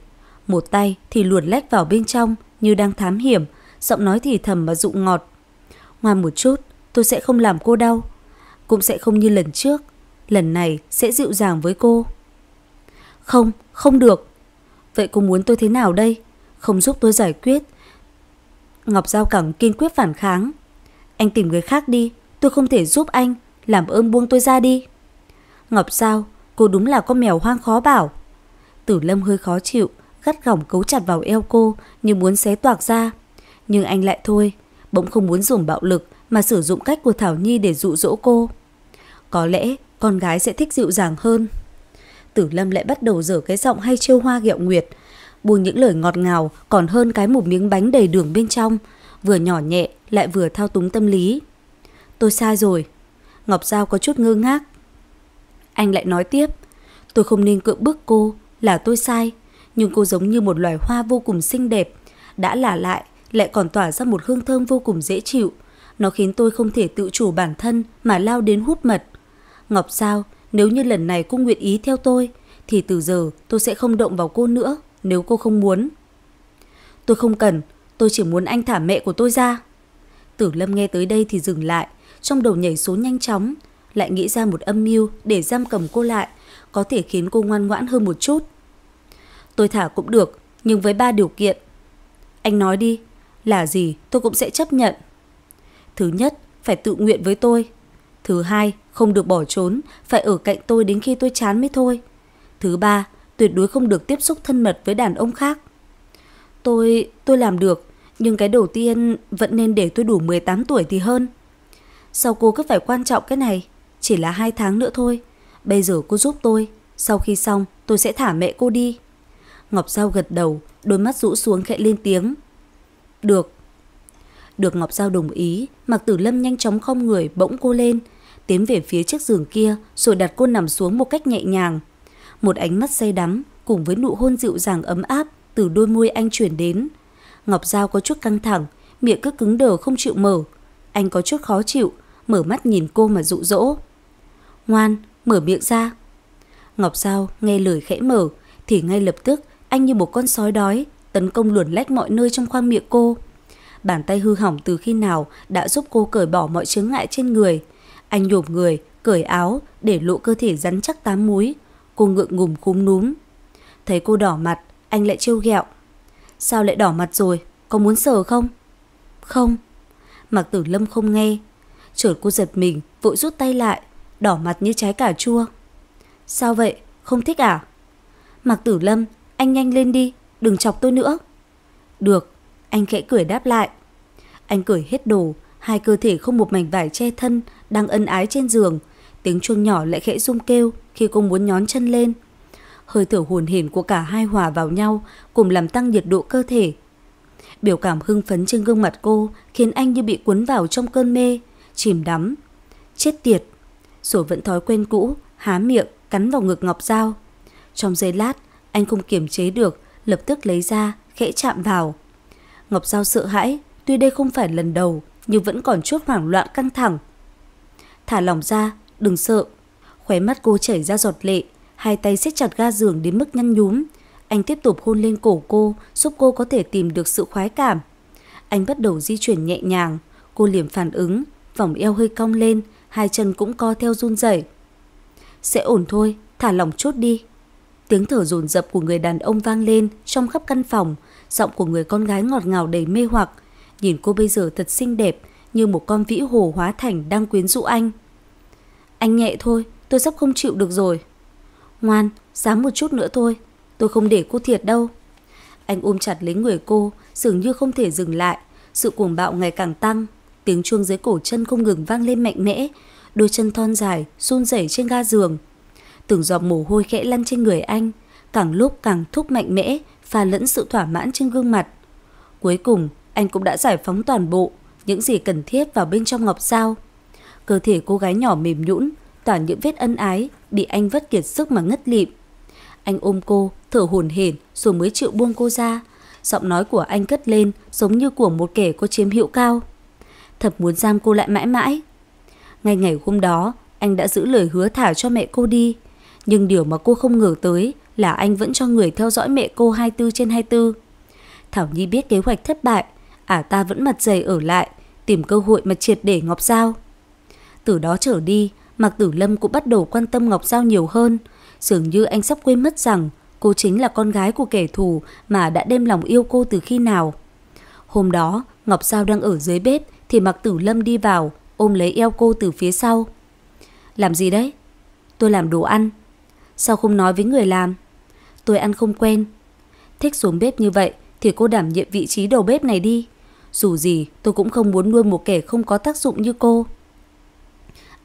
Một tay thì luồn lách vào bên trong như đang thám hiểm, giọng nói thì thầm mà dụ ngọt. Ngoan một chút, tôi sẽ không làm cô đau. Cũng sẽ không như lần trước, lần này sẽ dịu dàng với cô. Không, không được. Vậy cô muốn tôi thế nào đây? Không giúp tôi giải quyết. Ngọc Giao Cẳng kiên quyết phản kháng. Anh tìm người khác đi, tôi không thể giúp anh, làm ơn buông tôi ra đi. Ngọc Giao, cô đúng là con mèo hoang khó bảo. Tử Lâm hơi khó chịu, gắt gỏng cấu chặt vào eo cô như muốn xé toạc ra. Nhưng anh lại thôi, bỗng không muốn dùng bạo lực mà sử dụng cách của Thảo Nhi để dụ dỗ cô. Có lẽ con gái sẽ thích dịu dàng hơn. Tử Lâm lại bắt đầu dở cái giọng hay trêu hoa ghẹo nguyệt, buông những lời ngọt ngào còn hơn cái một miếng bánh đầy đường bên trong, vừa nhỏ nhẹ lại vừa thao túng tâm lý. Tôi sai rồi. Ngọc Giao có chút ngơ ngác. Anh lại nói tiếp, tôi không nên cưỡng bức cô, là tôi sai, nhưng cô giống như một loài hoa vô cùng xinh đẹp, đã là lại lại còn tỏa ra một hương thơm vô cùng dễ chịu. Nó khiến tôi không thể tự chủ bản thân mà lao đến hút mật. Ngọc sao, nếu như lần này cô nguyện ý theo tôi, thì từ giờ tôi sẽ không động vào cô nữa nếu cô không muốn. Tôi không cần, tôi chỉ muốn anh thả mẹ của tôi ra. Tử Lâm nghe tới đây thì dừng lại, trong đầu nhảy số nhanh chóng, lại nghĩ ra một âm mưu để giam cầm cô lại, có thể khiến cô ngoan ngoãn hơn một chút tôi thả cũng được, nhưng với ba điều kiện. Anh nói đi, là gì tôi cũng sẽ chấp nhận. Thứ nhất, phải tự nguyện với tôi. Thứ hai, không được bỏ trốn, phải ở cạnh tôi đến khi tôi chán mới thôi. Thứ ba, tuyệt đối không được tiếp xúc thân mật với đàn ông khác. Tôi, tôi làm được, nhưng cái đầu tiên vẫn nên để tôi đủ 18 tuổi thì hơn. Sao cô cứ phải quan trọng cái này? Chỉ là hai tháng nữa thôi. Bây giờ cô giúp tôi, sau khi xong tôi sẽ thả mẹ cô đi. Ngọc Giao gật đầu, đôi mắt rũ xuống khẽ lên tiếng. Được. Được Ngọc Giao đồng ý, Mạc Tử Lâm nhanh chóng không người bỗng cô lên, tiến về phía chiếc giường kia rồi đặt cô nằm xuống một cách nhẹ nhàng. Một ánh mắt say đắm cùng với nụ hôn dịu dàng ấm áp từ đôi môi anh chuyển đến. Ngọc Giao có chút căng thẳng, miệng cứ cứng đờ không chịu mở. Anh có chút khó chịu, mở mắt nhìn cô mà dụ dỗ. Ngoan, mở miệng ra. Ngọc Giao nghe lời khẽ mở thì ngay lập tức anh như một con sói đói, tấn công luồn lách mọi nơi trong khoang miệng cô. Bàn tay hư hỏng từ khi nào đã giúp cô cởi bỏ mọi chướng ngại trên người. Anh nhổm người, cởi áo để lộ cơ thể rắn chắc tám múi. Cô ngượng ngùng khúm núm. Thấy cô đỏ mặt, anh lại trêu ghẹo. Sao lại đỏ mặt rồi? Có muốn sờ không? Không. Mặc tử lâm không nghe. Chợt cô giật mình, vội rút tay lại, đỏ mặt như trái cà chua. Sao vậy? Không thích à? Mặc tử lâm anh nhanh lên đi, đừng chọc tôi nữa. Được, anh khẽ cười đáp lại. Anh cười hết đồ, hai cơ thể không một mảnh vải che thân, đang ân ái trên giường. Tiếng chuông nhỏ lại khẽ rung kêu khi cô muốn nhón chân lên. Hơi thở hồn hển của cả hai hòa vào nhau, cùng làm tăng nhiệt độ cơ thể. Biểu cảm hưng phấn trên gương mặt cô khiến anh như bị cuốn vào trong cơn mê, chìm đắm. Chết tiệt! Rồi vẫn thói quen cũ, há miệng, cắn vào ngực Ngọc dao. Trong giây lát, anh không kiềm chế được, lập tức lấy ra, khẽ chạm vào. Ngọc Giao sợ hãi, tuy đây không phải lần đầu, nhưng vẫn còn chút hoảng loạn căng thẳng. Thả lỏng ra, đừng sợ. Khóe mắt cô chảy ra giọt lệ, hai tay siết chặt ga giường đến mức nhăn nhúm. Anh tiếp tục hôn lên cổ cô, giúp cô có thể tìm được sự khoái cảm. Anh bắt đầu di chuyển nhẹ nhàng, cô liềm phản ứng, vòng eo hơi cong lên, hai chân cũng co theo run rẩy. Sẽ ổn thôi, thả lỏng chút đi. Tiếng thở dồn dập của người đàn ông vang lên trong khắp căn phòng, giọng của người con gái ngọt ngào đầy mê hoặc. Nhìn cô bây giờ thật xinh đẹp, như một con vĩ hồ hóa thành đang quyến rũ anh. Anh nhẹ thôi, tôi sắp không chịu được rồi. Ngoan, dám một chút nữa thôi, tôi không để cô thiệt đâu. Anh ôm chặt lấy người cô, dường như không thể dừng lại, sự cuồng bạo ngày càng tăng, tiếng chuông dưới cổ chân không ngừng vang lên mạnh mẽ, đôi chân thon dài run rẩy trên ga giường, từng giọt mồ hôi khẽ lăn trên người anh, càng lúc càng thúc mạnh mẽ, pha lẫn sự thỏa mãn trên gương mặt. Cuối cùng, anh cũng đã giải phóng toàn bộ, những gì cần thiết vào bên trong ngọc sao. Cơ thể cô gái nhỏ mềm nhũn, toàn những vết ân ái, bị anh vất kiệt sức mà ngất lịm. Anh ôm cô, thở hồn hển rồi mới chịu buông cô ra. Giọng nói của anh cất lên giống như của một kẻ có chiếm hữu cao. Thật muốn giam cô lại mãi mãi. Ngay ngày hôm đó, anh đã giữ lời hứa thả cho mẹ cô đi. Nhưng điều mà cô không ngờ tới là anh vẫn cho người theo dõi mẹ cô 24 trên 24. Thảo Nhi biết kế hoạch thất bại, ả ta vẫn mặt dày ở lại, tìm cơ hội mà triệt để Ngọc Giao. Từ đó trở đi, Mạc Tử Lâm cũng bắt đầu quan tâm Ngọc Giao nhiều hơn. Dường như anh sắp quên mất rằng cô chính là con gái của kẻ thù mà đã đem lòng yêu cô từ khi nào. Hôm đó, Ngọc Giao đang ở dưới bếp thì Mạc Tử Lâm đi vào, ôm lấy eo cô từ phía sau. Làm gì đấy? Tôi làm đồ ăn. Sao không nói với người làm? Tôi ăn không quen. Thích xuống bếp như vậy thì cô đảm nhiệm vị trí đầu bếp này đi. Dù gì tôi cũng không muốn nuôi một kẻ không có tác dụng như cô.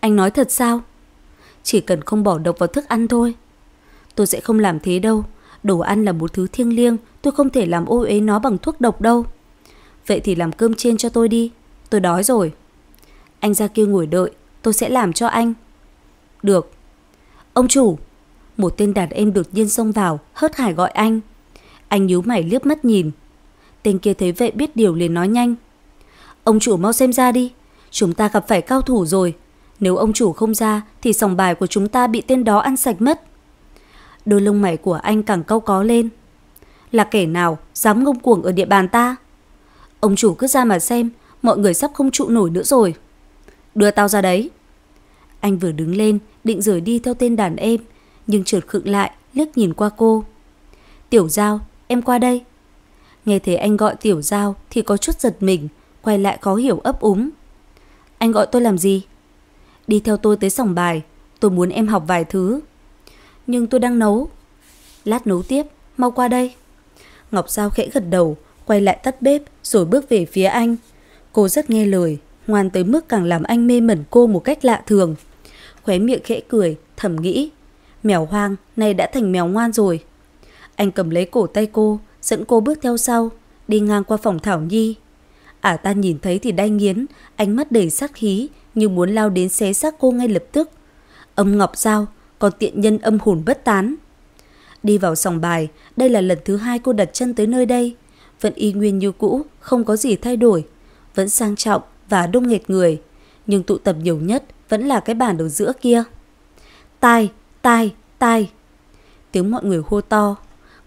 Anh nói thật sao? Chỉ cần không bỏ độc vào thức ăn thôi. Tôi sẽ không làm thế đâu. Đồ ăn là một thứ thiêng liêng, tôi không thể làm ô uế nó bằng thuốc độc đâu. Vậy thì làm cơm trên cho tôi đi, tôi đói rồi. Anh ra kia ngồi đợi, tôi sẽ làm cho anh. Được. Ông chủ, một tên đàn em đột nhiên xông vào, hớt hải gọi anh. Anh nhíu mày liếc mắt nhìn. Tên kia thấy vậy biết điều liền nói nhanh. Ông chủ mau xem ra đi, chúng ta gặp phải cao thủ rồi. Nếu ông chủ không ra thì sòng bài của chúng ta bị tên đó ăn sạch mất. Đôi lông mày của anh càng cau có lên. Là kẻ nào dám ngông cuồng ở địa bàn ta? Ông chủ cứ ra mà xem, mọi người sắp không trụ nổi nữa rồi. Đưa tao ra đấy. Anh vừa đứng lên, định rời đi theo tên đàn em nhưng trượt khựng lại, liếc nhìn qua cô. Tiểu Giao, em qua đây. Nghe thấy anh gọi Tiểu Giao thì có chút giật mình, quay lại khó hiểu ấp úng. Anh gọi tôi làm gì? Đi theo tôi tới sòng bài, tôi muốn em học vài thứ. Nhưng tôi đang nấu. Lát nấu tiếp, mau qua đây. Ngọc Giao khẽ gật đầu, quay lại tắt bếp rồi bước về phía anh. Cô rất nghe lời, ngoan tới mức càng làm anh mê mẩn cô một cách lạ thường. Khóe miệng khẽ cười, thầm nghĩ Mèo hoang này đã thành mèo ngoan rồi. Anh cầm lấy cổ tay cô, dẫn cô bước theo sau, đi ngang qua phòng Thảo Nhi. Ả à ta nhìn thấy thì đai nghiến, ánh mắt đầy sát khí, như muốn lao đến xé xác cô ngay lập tức. Âm ngọc dao, còn tiện nhân âm hồn bất tán. Đi vào sòng bài, đây là lần thứ hai cô đặt chân tới nơi đây. Vẫn y nguyên như cũ, không có gì thay đổi. Vẫn sang trọng và đông nghẹt người. Nhưng tụ tập nhiều nhất vẫn là cái bàn ở giữa kia. Tai, Tài, Tài. Tiếng mọi người hô to.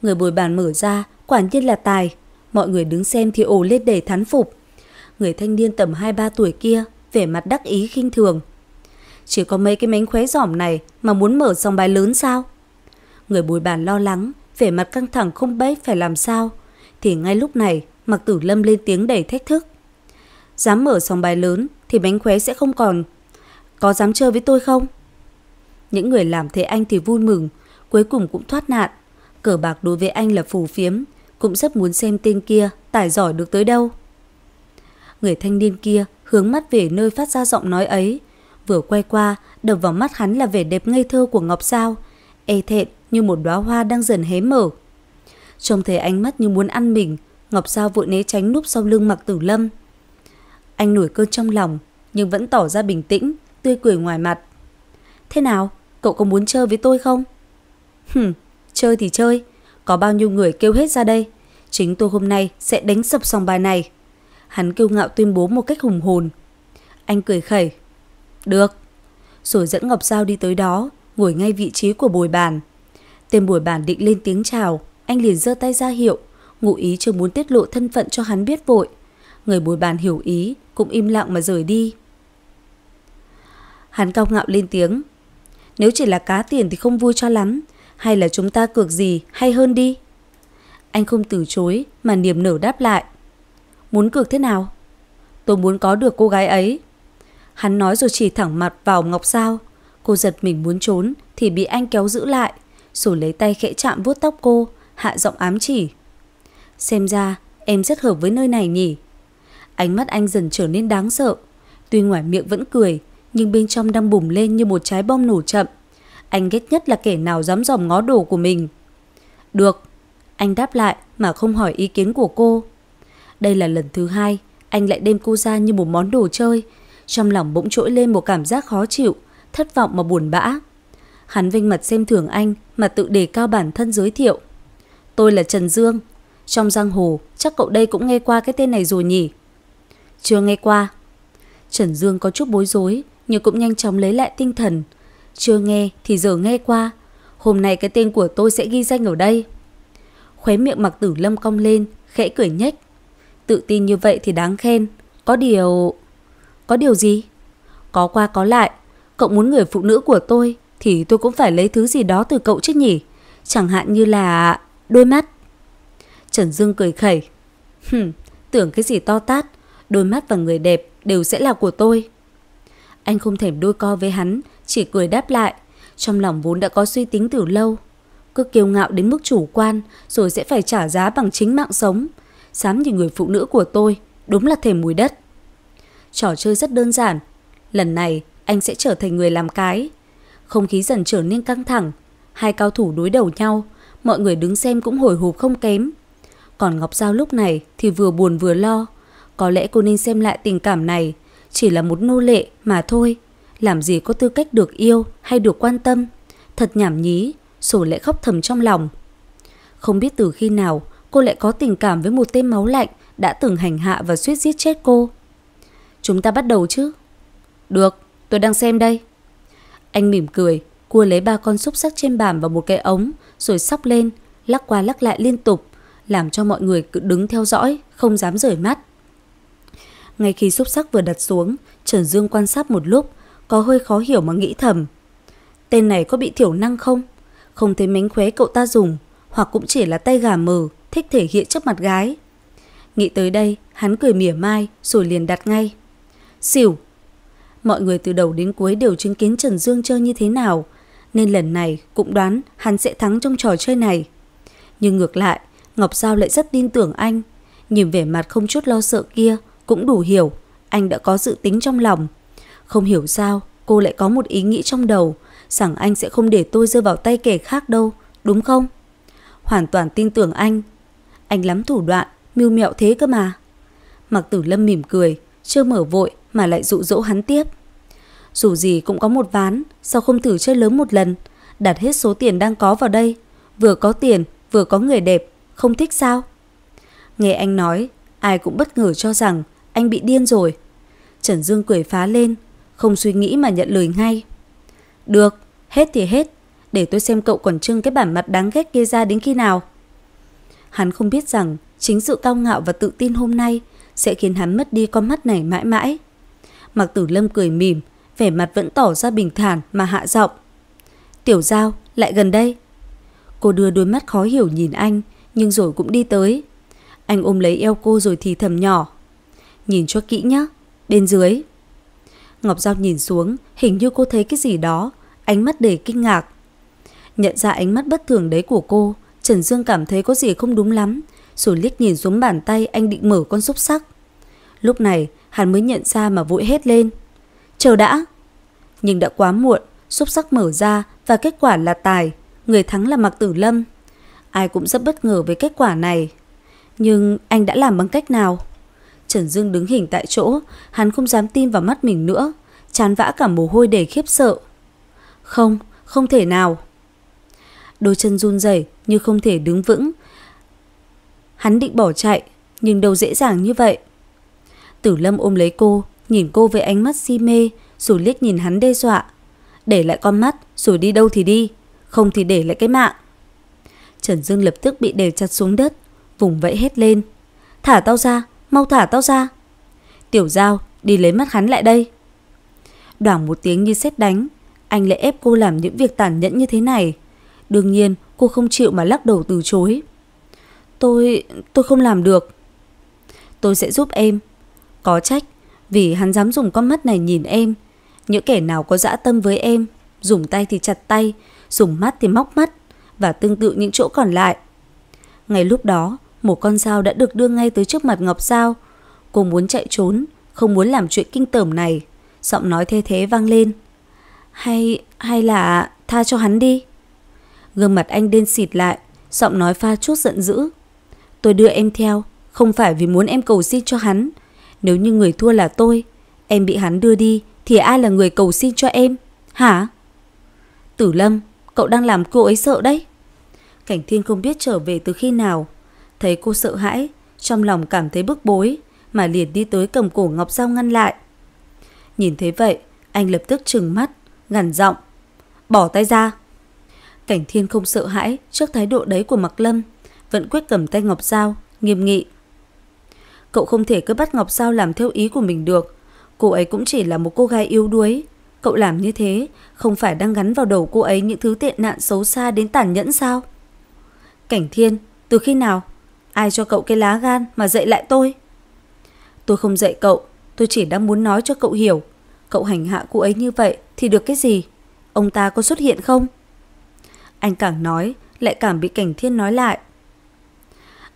Người bồi bàn mở ra, quả nhiên là Tài. Mọi người đứng xem thì ồ lên để thán phục. Người thanh niên tầm 2-3 tuổi kia, vẻ mặt đắc ý khinh thường. Chỉ có mấy cái mánh khóe giỏm này mà muốn mở sòng bài lớn sao? Người bồi bàn lo lắng, vẻ mặt căng thẳng không biết phải làm sao. Thì ngay lúc này, mặc Tử Lâm lên tiếng đầy thách thức. Dám mở sòng bài lớn thì bánh khóe sẽ không còn. Có dám chơi với tôi không? Những người làm thế anh thì vui mừng, cuối cùng cũng thoát nạn. Cờ bạc đối với anh là phù phiếm, cũng rất muốn xem tên kia tài giỏi được tới đâu. Người thanh niên kia hướng mắt về nơi phát ra giọng nói ấy. Vừa quay qua, đập vào mắt hắn là vẻ đẹp ngây thơ của Ngọc Sao, e thẹn như một đóa hoa đang dần hé mở. Trông thấy ánh mắt như muốn ăn mình, Ngọc Sao vội né tránh núp sau lưng Mặc Tử Lâm. Anh nổi cơn trong lòng, nhưng vẫn tỏ ra bình tĩnh, tươi cười ngoài mặt. Thế nào, Cậu có muốn chơi với tôi không? Hừm, chơi thì chơi. Có bao nhiêu người kêu hết ra đây. Chính tôi hôm nay sẽ đánh sập sòng bài này. Hắn kêu ngạo tuyên bố một cách hùng hồn. Anh cười khẩy. Được. Rồi dẫn Ngọc Giao đi tới đó, ngồi ngay vị trí của bồi bàn. Tên bồi bàn định lên tiếng chào, anh liền giơ tay ra hiệu, ngụ ý chưa muốn tiết lộ thân phận cho hắn biết vội. Người bồi bàn hiểu ý, cũng im lặng mà rời đi. Hắn cao ngạo lên tiếng. Nếu chỉ là cá tiền thì không vui cho lắm Hay là chúng ta cược gì hay hơn đi Anh không từ chối Mà niềm nở đáp lại Muốn cược thế nào Tôi muốn có được cô gái ấy Hắn nói rồi chỉ thẳng mặt vào Ngọc Sao Cô giật mình muốn trốn Thì bị anh kéo giữ lại Rồi lấy tay khẽ chạm vuốt tóc cô Hạ giọng ám chỉ Xem ra em rất hợp với nơi này nhỉ Ánh mắt anh dần trở nên đáng sợ Tuy ngoài miệng vẫn cười nhưng bên trong đang bùng lên như một trái bom nổ chậm. Anh ghét nhất là kẻ nào dám dòm ngó đồ của mình. Được, anh đáp lại mà không hỏi ý kiến của cô. Đây là lần thứ hai, anh lại đem cô ra như một món đồ chơi. Trong lòng bỗng trỗi lên một cảm giác khó chịu, thất vọng mà buồn bã. Hắn vinh mặt xem thường anh mà tự đề cao bản thân giới thiệu. Tôi là Trần Dương. Trong giang hồ, chắc cậu đây cũng nghe qua cái tên này rồi nhỉ? Chưa nghe qua. Trần Dương có chút bối rối, nhưng cũng nhanh chóng lấy lại tinh thần. Chưa nghe thì giờ nghe qua, hôm nay cái tên của tôi sẽ ghi danh ở đây. Khóe miệng mặc tử lâm cong lên, khẽ cười nhếch. Tự tin như vậy thì đáng khen, có điều... Có điều gì? Có qua có lại, cậu muốn người phụ nữ của tôi thì tôi cũng phải lấy thứ gì đó từ cậu chứ nhỉ? Chẳng hạn như là... đôi mắt. Trần Dương cười khẩy. Hừm, tưởng cái gì to tát, đôi mắt và người đẹp đều sẽ là của tôi. Anh không thèm đôi co với hắn, chỉ cười đáp lại. Trong lòng vốn đã có suy tính từ lâu. Cứ kiêu ngạo đến mức chủ quan, rồi sẽ phải trả giá bằng chính mạng sống. Dám nhìn người phụ nữ của tôi, đúng là thèm mùi đất. Trò chơi rất đơn giản. Lần này, anh sẽ trở thành người làm cái. Không khí dần trở nên căng thẳng. Hai cao thủ đối đầu nhau, mọi người đứng xem cũng hồi hộp không kém. Còn Ngọc Giao lúc này thì vừa buồn vừa lo. Có lẽ cô nên xem lại tình cảm này chỉ là một nô lệ mà thôi, làm gì có tư cách được yêu hay được quan tâm. Thật nhảm nhí, sổ lại khóc thầm trong lòng. Không biết từ khi nào cô lại có tình cảm với một tên máu lạnh đã từng hành hạ và suýt giết chết cô. Chúng ta bắt đầu chứ? Được, tôi đang xem đây. Anh mỉm cười, cua lấy ba con xúc sắc trên bàn vào một cái ống rồi sóc lên, lắc qua lắc lại liên tục, làm cho mọi người cứ đứng theo dõi, không dám rời mắt. Ngay khi xúc sắc vừa đặt xuống, Trần Dương quan sát một lúc, có hơi khó hiểu mà nghĩ thầm. Tên này có bị thiểu năng không? Không thấy mánh khóe cậu ta dùng, hoặc cũng chỉ là tay gà mờ, thích thể hiện trước mặt gái. Nghĩ tới đây, hắn cười mỉa mai rồi liền đặt ngay. Xỉu! Mọi người từ đầu đến cuối đều chứng kiến Trần Dương chơi như thế nào, nên lần này cũng đoán hắn sẽ thắng trong trò chơi này. Nhưng ngược lại, Ngọc Giao lại rất tin tưởng anh. Nhìn vẻ mặt không chút lo sợ kia, cũng đủ hiểu, anh đã có dự tính trong lòng. Không hiểu sao, cô lại có một ý nghĩ trong đầu, rằng anh sẽ không để tôi rơi vào tay kẻ khác đâu, đúng không? Hoàn toàn tin tưởng anh. Anh lắm thủ đoạn, mưu mẹo thế cơ mà. Mặc tử lâm mỉm cười, chưa mở vội mà lại dụ dỗ hắn tiếp. Dù gì cũng có một ván, sao không thử chơi lớn một lần, đặt hết số tiền đang có vào đây, vừa có tiền, vừa có người đẹp, không thích sao? Nghe anh nói, ai cũng bất ngờ cho rằng anh bị điên rồi. Trần Dương cười phá lên, không suy nghĩ mà nhận lời ngay. Được, hết thì hết, để tôi xem cậu còn trưng cái bản mặt đáng ghét kia ra đến khi nào. Hắn không biết rằng chính sự cao ngạo và tự tin hôm nay sẽ khiến hắn mất đi con mắt này mãi mãi. Mặc tử lâm cười mỉm, vẻ mặt vẫn tỏ ra bình thản mà hạ giọng. Tiểu giao, lại gần đây. Cô đưa đôi mắt khó hiểu nhìn anh, nhưng rồi cũng đi tới. Anh ôm lấy eo cô rồi thì thầm nhỏ. Nhìn cho kỹ nhé bên dưới. Ngọc Giao nhìn xuống, hình như cô thấy cái gì đó, ánh mắt đầy kinh ngạc. Nhận ra ánh mắt bất thường đấy của cô, Trần Dương cảm thấy có gì không đúng lắm, rồi liếc nhìn xuống bàn tay anh định mở con xúc sắc. Lúc này, hắn mới nhận ra mà vội hết lên. Chờ đã! Nhưng đã quá muộn, xúc sắc mở ra và kết quả là tài, người thắng là Mạc Tử Lâm. Ai cũng rất bất ngờ với kết quả này. Nhưng anh đã làm bằng cách nào? Trần Dương đứng hình tại chỗ, hắn không dám tin vào mắt mình nữa, chán vã cả mồ hôi để khiếp sợ. Không, không thể nào. Đôi chân run rẩy như không thể đứng vững. Hắn định bỏ chạy, nhưng đâu dễ dàng như vậy. Tử Lâm ôm lấy cô, nhìn cô với ánh mắt si mê, rồi liếc nhìn hắn đe dọa. Để lại con mắt, rồi đi đâu thì đi, không thì để lại cái mạng. Trần Dương lập tức bị đè chặt xuống đất, vùng vẫy hết lên. Thả tao ra, mau thả tao ra. Tiểu Giao, đi lấy mắt hắn lại đây. Đoảng một tiếng như xét đánh, anh lại ép cô làm những việc tàn nhẫn như thế này. Đương nhiên, cô không chịu mà lắc đầu từ chối. Tôi... tôi không làm được. Tôi sẽ giúp em. Có trách, vì hắn dám dùng con mắt này nhìn em. Những kẻ nào có dã tâm với em, dùng tay thì chặt tay, dùng mắt thì móc mắt, và tương tự những chỗ còn lại. Ngay lúc đó, một con dao đã được đưa ngay tới trước mặt Ngọc Giao. Cô muốn chạy trốn, không muốn làm chuyện kinh tởm này. Giọng nói thê thế vang lên. Hay, hay là tha cho hắn đi. Gương mặt anh đen xịt lại, giọng nói pha chút giận dữ. Tôi đưa em theo, không phải vì muốn em cầu xin cho hắn. Nếu như người thua là tôi, em bị hắn đưa đi thì ai là người cầu xin cho em? Hả? Tử Lâm, cậu đang làm cô ấy sợ đấy. Cảnh Thiên không biết trở về từ khi nào, Thấy cô sợ hãi, trong lòng cảm thấy bức bối, mà liền đi tới cầm cổ Ngọc Giao ngăn lại. Nhìn thấy vậy, anh lập tức trừng mắt, gằn giọng, bỏ tay ra. Cảnh thiên không sợ hãi trước thái độ đấy của Mạc Lâm, vẫn quyết cầm tay Ngọc Giao, nghiêm nghị. Cậu không thể cứ bắt Ngọc Giao làm theo ý của mình được, cô ấy cũng chỉ là một cô gái yếu đuối. Cậu làm như thế, không phải đang gắn vào đầu cô ấy những thứ tệ nạn xấu xa đến tàn nhẫn sao? Cảnh thiên, từ khi nào? Ai cho cậu cái lá gan mà dạy lại tôi? Tôi không dạy cậu, tôi chỉ đang muốn nói cho cậu hiểu. Cậu hành hạ cô ấy như vậy thì được cái gì? Ông ta có xuất hiện không? Anh càng nói, lại càng bị cảnh thiên nói lại.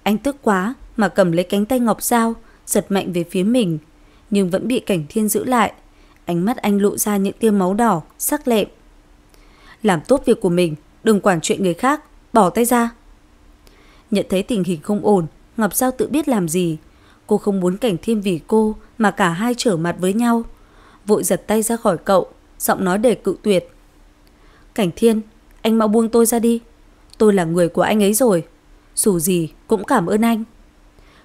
Anh tức quá mà cầm lấy cánh tay Ngọc Dao, giật mạnh về phía mình, nhưng vẫn bị cảnh thiên giữ lại. Ánh mắt anh lộ ra những tia máu đỏ, sắc lẹm. Làm tốt việc của mình, đừng quản chuyện người khác, bỏ tay ra. Nhận thấy tình hình không ổn, Ngọc Giao tự biết làm gì. Cô không muốn cảnh thiên vì cô mà cả hai trở mặt với nhau. Vội giật tay ra khỏi cậu, giọng nói để cự tuyệt. Cảnh thiên, anh mau buông tôi ra đi. Tôi là người của anh ấy rồi. Dù gì cũng cảm ơn anh.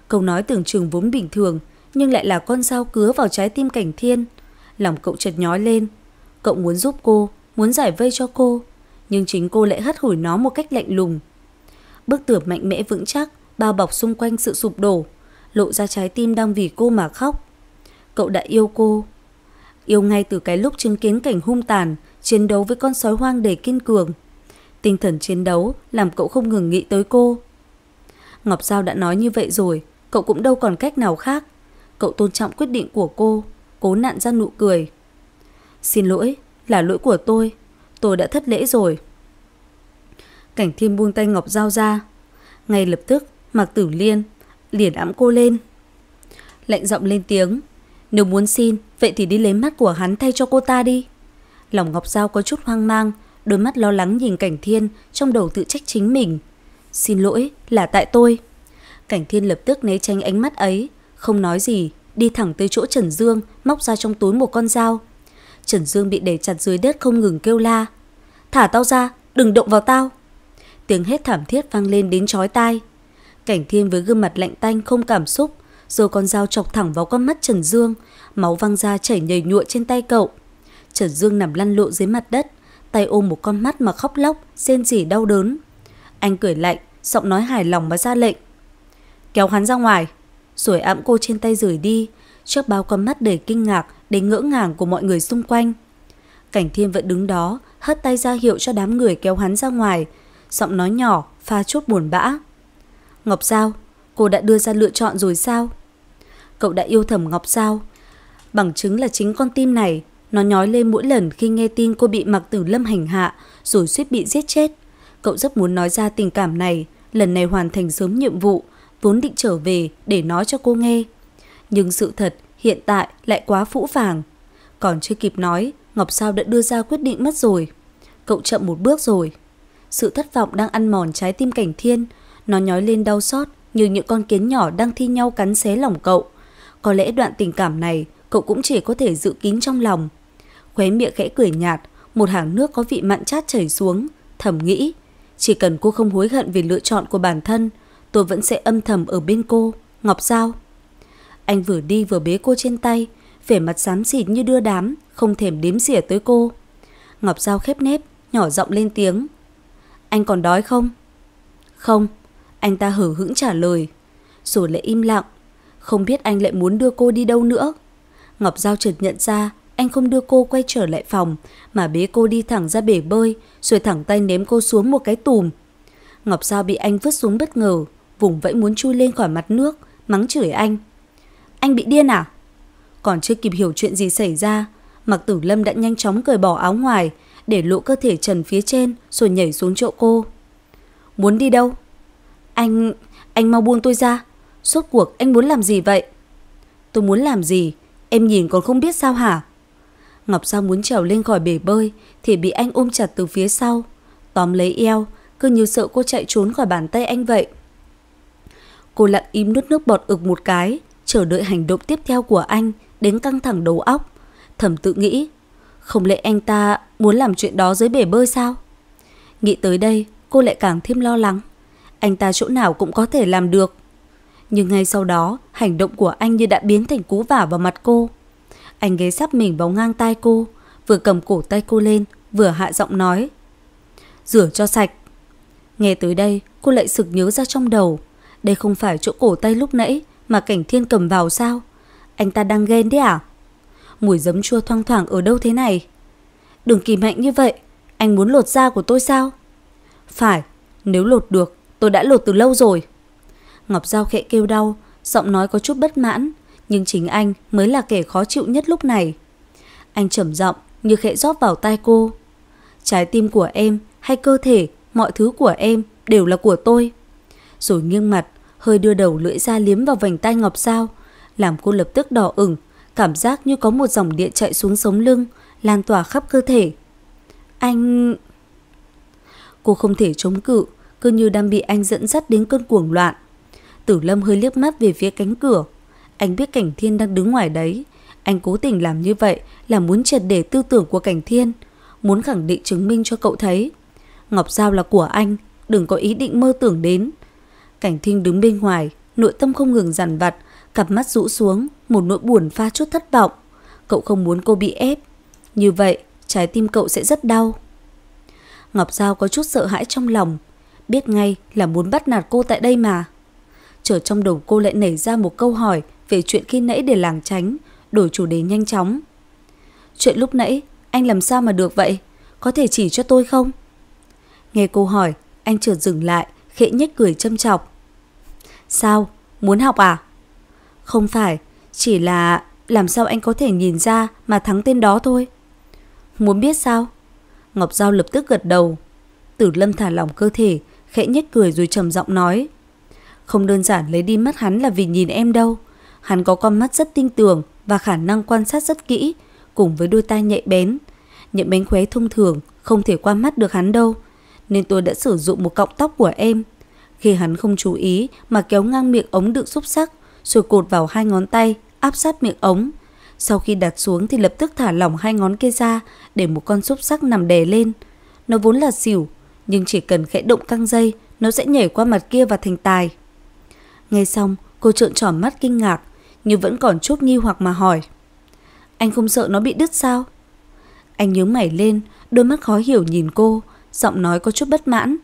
Câu nói tưởng chừng vốn bình thường nhưng lại là con dao cứa vào trái tim cảnh thiên. Lòng cậu chợt nhói lên. Cậu muốn giúp cô, muốn giải vây cho cô. Nhưng chính cô lại hất hủi nó một cách lạnh lùng. Bức tường mạnh mẽ vững chắc, bao bọc xung quanh sự sụp đổ, lộ ra trái tim đang vì cô mà khóc. Cậu đã yêu cô. Yêu ngay từ cái lúc chứng kiến cảnh hung tàn, chiến đấu với con sói hoang đầy kiên cường. Tinh thần chiến đấu làm cậu không ngừng nghĩ tới cô. Ngọc Giao đã nói như vậy rồi, cậu cũng đâu còn cách nào khác. Cậu tôn trọng quyết định của cô, cố nặn ra nụ cười. Xin lỗi, là lỗi của tôi. Tôi đã thất lễ rồi. Cảnh Thiên buông tay Ngọc Giao ra. Ngay lập tức, Mạc Tử Liên liền ẵm cô lên. Lạnh giọng lên tiếng. Nếu muốn xin, vậy thì đi lấy mắt của hắn thay cho cô ta đi. Lòng Ngọc Giao có chút hoang mang, đôi mắt lo lắng nhìn Cảnh Thiên, trong đầu tự trách chính mình. Xin lỗi, là tại tôi. Cảnh Thiên lập tức né tránh ánh mắt ấy, không nói gì, đi thẳng tới chỗ Trần Dương, móc ra trong túi một con dao. Trần Dương bị đè chặt dưới đất không ngừng kêu la. Thả tao ra, đừng động vào tao tiếng hét thảm thiết vang lên đến chói tai. Cảnh thiên với gương mặt lạnh tanh không cảm xúc, rồi con dao chọc thẳng vào con mắt Trần Dương, máu văng ra chảy nhầy nhụa trên tay cậu. Trần Dương nằm lăn lộ dưới mặt đất, tay ôm một con mắt mà khóc lóc, xen rỉ đau đớn. Anh cười lạnh, giọng nói hài lòng mà ra lệnh. Kéo hắn ra ngoài, rồi ẵm cô trên tay rời đi, trước bao con mắt đầy kinh ngạc, đầy ngỡ ngàng của mọi người xung quanh. Cảnh thiên vẫn đứng đó, hất tay ra hiệu cho đám người kéo hắn ra ngoài, giọng nói nhỏ, pha chút buồn bã. Ngọc Giao, cô đã đưa ra lựa chọn rồi sao? Cậu đã yêu thầm Ngọc Giao. Bằng chứng là chính con tim này, nó nhói lên mỗi lần khi nghe tin cô bị mặc tử lâm hành hạ, rồi suýt bị giết chết. Cậu rất muốn nói ra tình cảm này, lần này hoàn thành sớm nhiệm vụ, vốn định trở về để nói cho cô nghe. Nhưng sự thật hiện tại lại quá phũ phàng. Còn chưa kịp nói, Ngọc Sao đã đưa ra quyết định mất rồi. Cậu chậm một bước rồi. Sự thất vọng đang ăn mòn trái tim cảnh thiên, nó nhói lên đau xót như những con kiến nhỏ đang thi nhau cắn xé lòng cậu. Có lẽ đoạn tình cảm này cậu cũng chỉ có thể giữ kín trong lòng. Khóe miệng khẽ cười nhạt, một hàng nước có vị mặn chát chảy xuống, thầm nghĩ. Chỉ cần cô không hối hận vì lựa chọn của bản thân, tôi vẫn sẽ âm thầm ở bên cô, Ngọc Giao. Anh vừa đi vừa bế cô trên tay, vẻ mặt xám xịt như đưa đám, không thèm đếm xỉa tới cô. Ngọc Giao khép nép, nhỏ giọng lên tiếng. Anh còn đói không? Không, anh ta hở hững trả lời. Rồi lại im lặng, không biết anh lại muốn đưa cô đi đâu nữa. Ngọc Giao chợt nhận ra anh không đưa cô quay trở lại phòng mà bế cô đi thẳng ra bể bơi rồi thẳng tay ném cô xuống một cái tùm. Ngọc Giao bị anh vứt xuống bất ngờ, vùng vẫy muốn chui lên khỏi mặt nước, mắng chửi anh. Anh bị điên à? Còn chưa kịp hiểu chuyện gì xảy ra, Mạc Tử Lâm đã nhanh chóng cởi bỏ áo ngoài, để lộ cơ thể trần phía trên rồi nhảy xuống chỗ cô. Muốn đi đâu? Anh... anh mau buông tôi ra. Suốt cuộc anh muốn làm gì vậy? Tôi muốn làm gì? Em nhìn còn không biết sao hả? Ngọc Giao muốn trèo lên khỏi bể bơi thì bị anh ôm chặt từ phía sau. Tóm lấy eo, cứ như sợ cô chạy trốn khỏi bàn tay anh vậy. Cô lặng im nuốt nước bọt ực một cái, chờ đợi hành động tiếp theo của anh đến căng thẳng đầu óc. Thẩm tự nghĩ không lẽ anh ta muốn làm chuyện đó dưới bể bơi sao? Nghĩ tới đây, cô lại càng thêm lo lắng. Anh ta chỗ nào cũng có thể làm được. Nhưng ngay sau đó, hành động của anh như đã biến thành cú vả vào mặt cô. Anh ghé sắp mình vào ngang tay cô, vừa cầm cổ tay cô lên, vừa hạ giọng nói. Rửa cho sạch. Nghe tới đây, cô lại sực nhớ ra trong đầu. Đây không phải chỗ cổ tay lúc nãy mà cảnh thiên cầm vào sao? Anh ta đang ghen đấy à? mùi giấm chua thoang thoảng ở đâu thế này? Đừng kỳ mạnh như vậy, anh muốn lột da của tôi sao? Phải, nếu lột được, tôi đã lột từ lâu rồi. Ngọc Giao khẽ kêu đau, giọng nói có chút bất mãn, nhưng chính anh mới là kẻ khó chịu nhất lúc này. Anh trầm giọng như khẽ rót vào tai cô. Trái tim của em hay cơ thể, mọi thứ của em đều là của tôi. Rồi nghiêng mặt, hơi đưa đầu lưỡi ra liếm vào vành tay Ngọc Giao, làm cô lập tức đỏ ửng cảm giác như có một dòng điện chạy xuống sống lưng, lan tỏa khắp cơ thể. Anh... Cô không thể chống cự, cứ như đang bị anh dẫn dắt đến cơn cuồng loạn. Tử Lâm hơi liếc mắt về phía cánh cửa. Anh biết Cảnh Thiên đang đứng ngoài đấy. Anh cố tình làm như vậy là muốn triệt để tư tưởng của Cảnh Thiên, muốn khẳng định chứng minh cho cậu thấy. Ngọc Giao là của anh, đừng có ý định mơ tưởng đến. Cảnh Thiên đứng bên ngoài, nội tâm không ngừng dằn vặt, cặp mắt rũ xuống, một nỗi buồn pha chút thất vọng. Cậu không muốn cô bị ép. Như vậy, trái tim cậu sẽ rất đau. Ngọc Giao có chút sợ hãi trong lòng. Biết ngay là muốn bắt nạt cô tại đây mà. Trở trong đầu cô lại nảy ra một câu hỏi về chuyện khi nãy để làng tránh, đổi chủ đề nhanh chóng. Chuyện lúc nãy, anh làm sao mà được vậy? Có thể chỉ cho tôi không? Nghe cô hỏi, anh chợt dừng lại, khẽ nhếch cười châm chọc. Sao? Muốn học à? Không phải, chỉ là làm sao anh có thể nhìn ra mà thắng tên đó thôi. Muốn biết sao? Ngọc Giao lập tức gật đầu. Tử Lâm thả lỏng cơ thể, khẽ nhếch cười rồi trầm giọng nói. Không đơn giản lấy đi mắt hắn là vì nhìn em đâu. Hắn có con mắt rất tinh tường và khả năng quan sát rất kỹ, cùng với đôi tai nhạy bén. Những bánh khóe thông thường không thể qua mắt được hắn đâu, nên tôi đã sử dụng một cọng tóc của em. Khi hắn không chú ý mà kéo ngang miệng ống đựng xúc sắc, rồi cột vào hai ngón tay, áp sát miệng ống. Sau khi đặt xuống thì lập tức thả lỏng hai ngón kia ra để một con xúc sắc nằm đè lên. Nó vốn là xỉu, nhưng chỉ cần khẽ động căng dây, nó sẽ nhảy qua mặt kia và thành tài. Nghe xong, cô trợn tròn mắt kinh ngạc, nhưng vẫn còn chút nghi hoặc mà hỏi. Anh không sợ nó bị đứt sao? Anh nhướng mày lên, đôi mắt khó hiểu nhìn cô, giọng nói có chút bất mãn.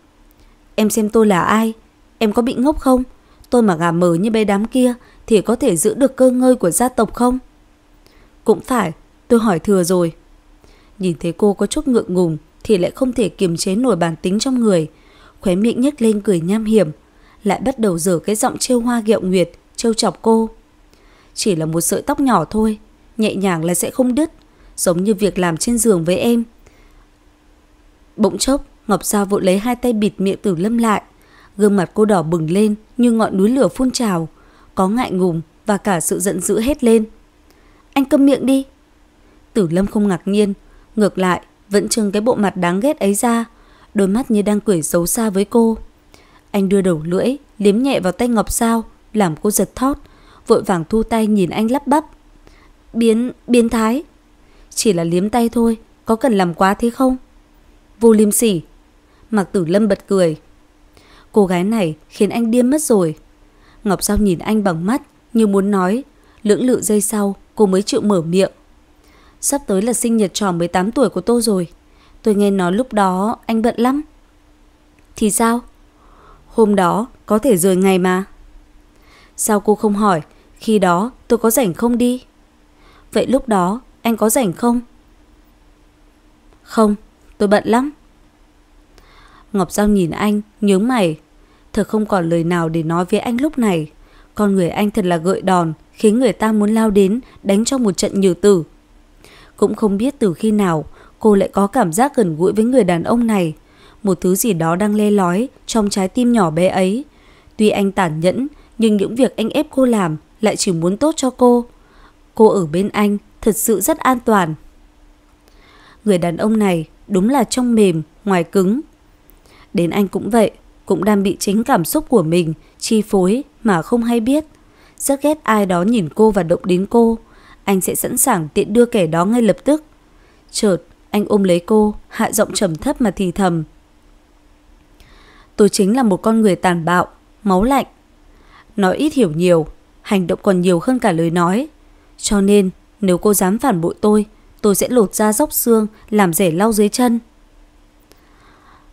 Em xem tôi là ai? Em có bị ngốc không? Tôi mà gà mờ như bê đám kia thì có thể giữ được cơ ngơi của gia tộc không? Cũng phải, tôi hỏi thừa rồi. Nhìn thấy cô có chút ngượng ngùng thì lại không thể kiềm chế nổi bản tính trong người. Khóe miệng nhếch lên cười nham hiểm, lại bắt đầu dở cái giọng trêu hoa ghẹo nguyệt, trêu chọc cô. Chỉ là một sợi tóc nhỏ thôi, nhẹ nhàng là sẽ không đứt, giống như việc làm trên giường với em. Bỗng chốc, Ngọc Giao vội lấy hai tay bịt miệng Tử Lâm lại. Gương mặt cô đỏ bừng lên như ngọn núi lửa phun trào, có ngại ngùng và cả sự giận dữ hết lên. Anh câm miệng đi. Tử Lâm không ngạc nhiên, ngược lại vẫn trưng cái bộ mặt đáng ghét ấy ra, đôi mắt như đang cười xấu xa với cô. Anh đưa đầu lưỡi, liếm nhẹ vào tay Ngọc Sao, làm cô giật thót, vội vàng thu tay nhìn anh lắp bắp. Biến, biến thái. Chỉ là liếm tay thôi, có cần làm quá thế không? Vô liêm sỉ. Mạc Tử Lâm bật cười. Cô gái này khiến anh điên mất rồi. Ngọc Giao nhìn anh bằng mắt, như muốn nói. Lưỡng lự giây sau, cô mới chịu mở miệng. Sắp tới là sinh nhật tròn 18 tuổi của tôi rồi. Tôi nghe nói lúc đó anh bận lắm. Thì sao? Hôm đó có thể rời ngày mà. Sao cô không hỏi, khi đó tôi có rảnh không đi? Vậy lúc đó anh có rảnh không? Không, tôi bận lắm. Ngọc Giao nhìn anh, nhướng mày, Thật không còn lời nào để nói với anh lúc này. Con người anh thật là gợi đòn, khiến người ta muốn lao đến, đánh cho một trận nhiều tử. Cũng không biết từ khi nào cô lại có cảm giác gần gũi với người đàn ông này. Một thứ gì đó đang le lói trong trái tim nhỏ bé ấy. Tuy anh tàn nhẫn, nhưng những việc anh ép cô làm lại chỉ muốn tốt cho cô. Cô ở bên anh thật sự rất an toàn. Người đàn ông này đúng là trong mềm, ngoài cứng. Đến anh cũng vậy, cũng đang bị chính cảm xúc của mình chi phối mà không hay biết. Rất ghét ai đó nhìn cô và động đến cô. Anh sẽ sẵn sàng tiện đưa kẻ đó ngay lập tức. Chợt, anh ôm lấy cô, hạ giọng trầm thấp mà thì thầm. Tôi chính là một con người tàn bạo, máu lạnh. Nói ít hiểu nhiều, hành động còn nhiều hơn cả lời nói. Cho nên, nếu cô dám phản bội tôi, tôi sẽ lột da dốc xương, làm rẻ lau dưới chân.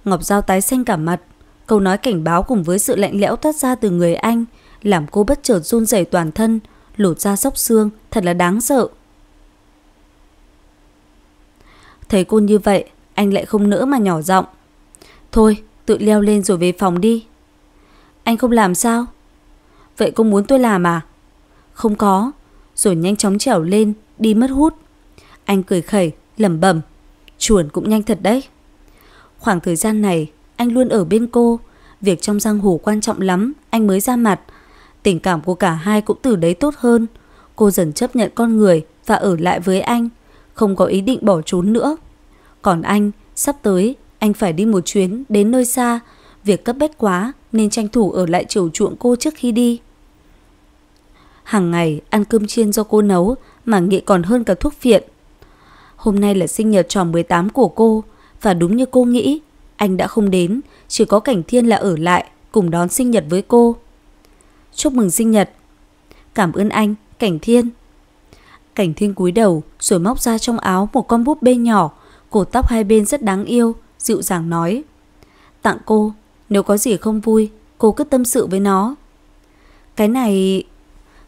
Ngọc Giao tái xanh cả mặt, Câu nói cảnh báo cùng với sự lạnh lẽo thoát ra từ người anh làm cô bất chợt run rẩy toàn thân, lột ra sóc xương, thật là đáng sợ. Thấy cô như vậy, anh lại không nỡ mà nhỏ giọng. Thôi, tự leo lên rồi về phòng đi. Anh không làm sao? Vậy cô muốn tôi làm à? Không có. Rồi nhanh chóng trèo lên, đi mất hút. Anh cười khẩy, lẩm bẩm. chuẩn cũng nhanh thật đấy. Khoảng thời gian này, anh luôn ở bên cô. Việc trong giang hồ quan trọng lắm, anh mới ra mặt. Tình cảm của cả hai cũng từ đấy tốt hơn. Cô dần chấp nhận con người và ở lại với anh, không có ý định bỏ trốn nữa. Còn anh, sắp tới, anh phải đi một chuyến đến nơi xa. Việc cấp bách quá nên tranh thủ ở lại chiều chuộng cô trước khi đi. Hàng ngày ăn cơm chiên do cô nấu mà nghĩ còn hơn cả thuốc phiện. Hôm nay là sinh nhật tròn 18 của cô và đúng như cô nghĩ, anh đã không đến, chỉ có Cảnh Thiên là ở lại, cùng đón sinh nhật với cô. Chúc mừng sinh nhật. Cảm ơn anh, Cảnh Thiên. Cảnh Thiên cúi đầu rồi móc ra trong áo một con búp bê nhỏ, cột tóc hai bên rất đáng yêu, dịu dàng nói. Tặng cô, nếu có gì không vui, cô cứ tâm sự với nó. Cái này...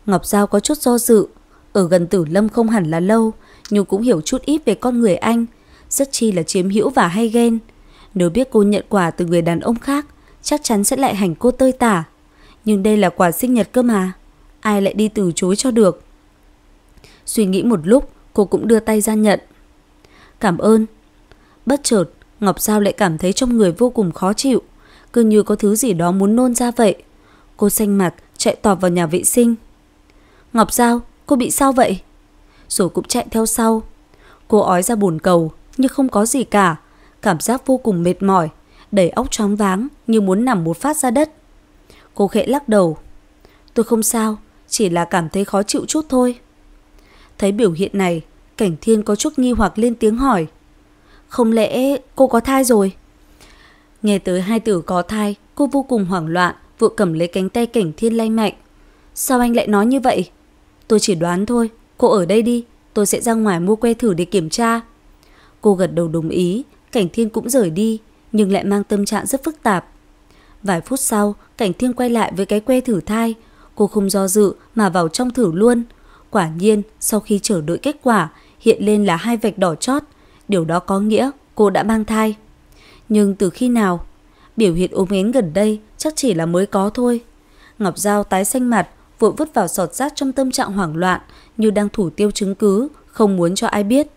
Ngọc Giao có chút do dự, ở gần Tử Lâm không hẳn là lâu, nhưng cũng hiểu chút ít về con người anh, rất chi là chiếm hữu và hay ghen. Nếu biết cô nhận quà từ người đàn ông khác, chắc chắn sẽ lại hành cô tơi tả. Nhưng đây là quà sinh nhật cơ mà, ai lại đi từ chối cho được. Suy nghĩ một lúc, cô cũng đưa tay ra nhận. Cảm ơn. Bất chợt, Ngọc Giao lại cảm thấy trong người vô cùng khó chịu, cứ như có thứ gì đó muốn nôn ra vậy. Cô xanh mặt, chạy tọt vào nhà vệ sinh. Ngọc Giao, cô bị sao vậy? Rồi cũng chạy theo sau. Cô ói ra bồn cầu, nhưng không có gì cả, cảm giác vô cùng mệt mỏi, đầy óc choáng váng như muốn nằm một phát ra đất. Cô khẽ lắc đầu. Tôi không sao, chỉ là cảm thấy khó chịu chút thôi. Thấy biểu hiện này, Cảnh Thiên có chút nghi hoặc lên tiếng hỏi. Không lẽ cô có thai rồi? Nghe tới hai từ có thai, cô vô cùng hoảng loạn, vội cầm lấy cánh tay Cảnh Thiên lay mạnh. Sao anh lại nói như vậy? Tôi chỉ đoán thôi, cô ở đây đi, tôi sẽ ra ngoài mua que thử để kiểm tra. Cô gật đầu đồng ý, Cảnh Thiên cũng rời đi, nhưng lại mang tâm trạng rất phức tạp. Vài phút sau, Cảnh Thiên quay lại với cái que thử thai. Cô không do dự mà vào trong thử luôn. Quả nhiên, sau khi chờ đợi kết quả, hiện lên là hai vạch đỏ chót. Điều đó có nghĩa cô đã mang thai. Nhưng từ khi nào? Biểu hiện ốm yếu gần đây chắc chỉ là mới có thôi. Ngọc Giao tái xanh mặt, vội vứt vào sọt rác trong tâm trạng hoảng loạn như đang thủ tiêu chứng cứ, không muốn cho ai biết.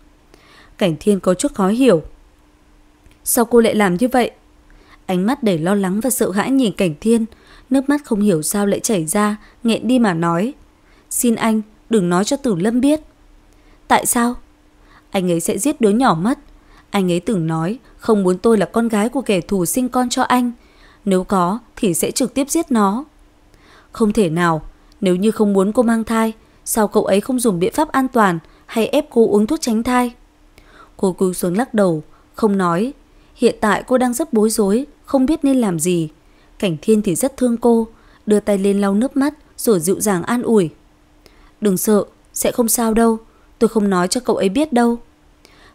Cảnh Thiên có chút khó hiểu. Sao cô lại làm như vậy? Ánh mắt đầy lo lắng và sợ hãi nhìn cảnh thiên, nước mắt không hiểu sao lại chảy ra, nghẹn đi mà nói. Xin anh, đừng nói cho Tử Lâm biết. Tại sao? Anh ấy sẽ giết đứa nhỏ mất. Anh ấy từng nói không muốn tôi là con gái của kẻ thù sinh con cho anh. Nếu có thì sẽ trực tiếp giết nó. Không thể nào, nếu như không muốn cô mang thai, sao cậu ấy không dùng biện pháp an toàn hay ép cô uống thuốc tránh thai? Cô cúi xuống lắc đầu, không nói, Hiện tại cô đang rất bối rối, không biết nên làm gì. Cảnh thiên thì rất thương cô, đưa tay lên lau nước mắt rồi dịu dàng an ủi. Đừng sợ, sẽ không sao đâu, tôi không nói cho cậu ấy biết đâu.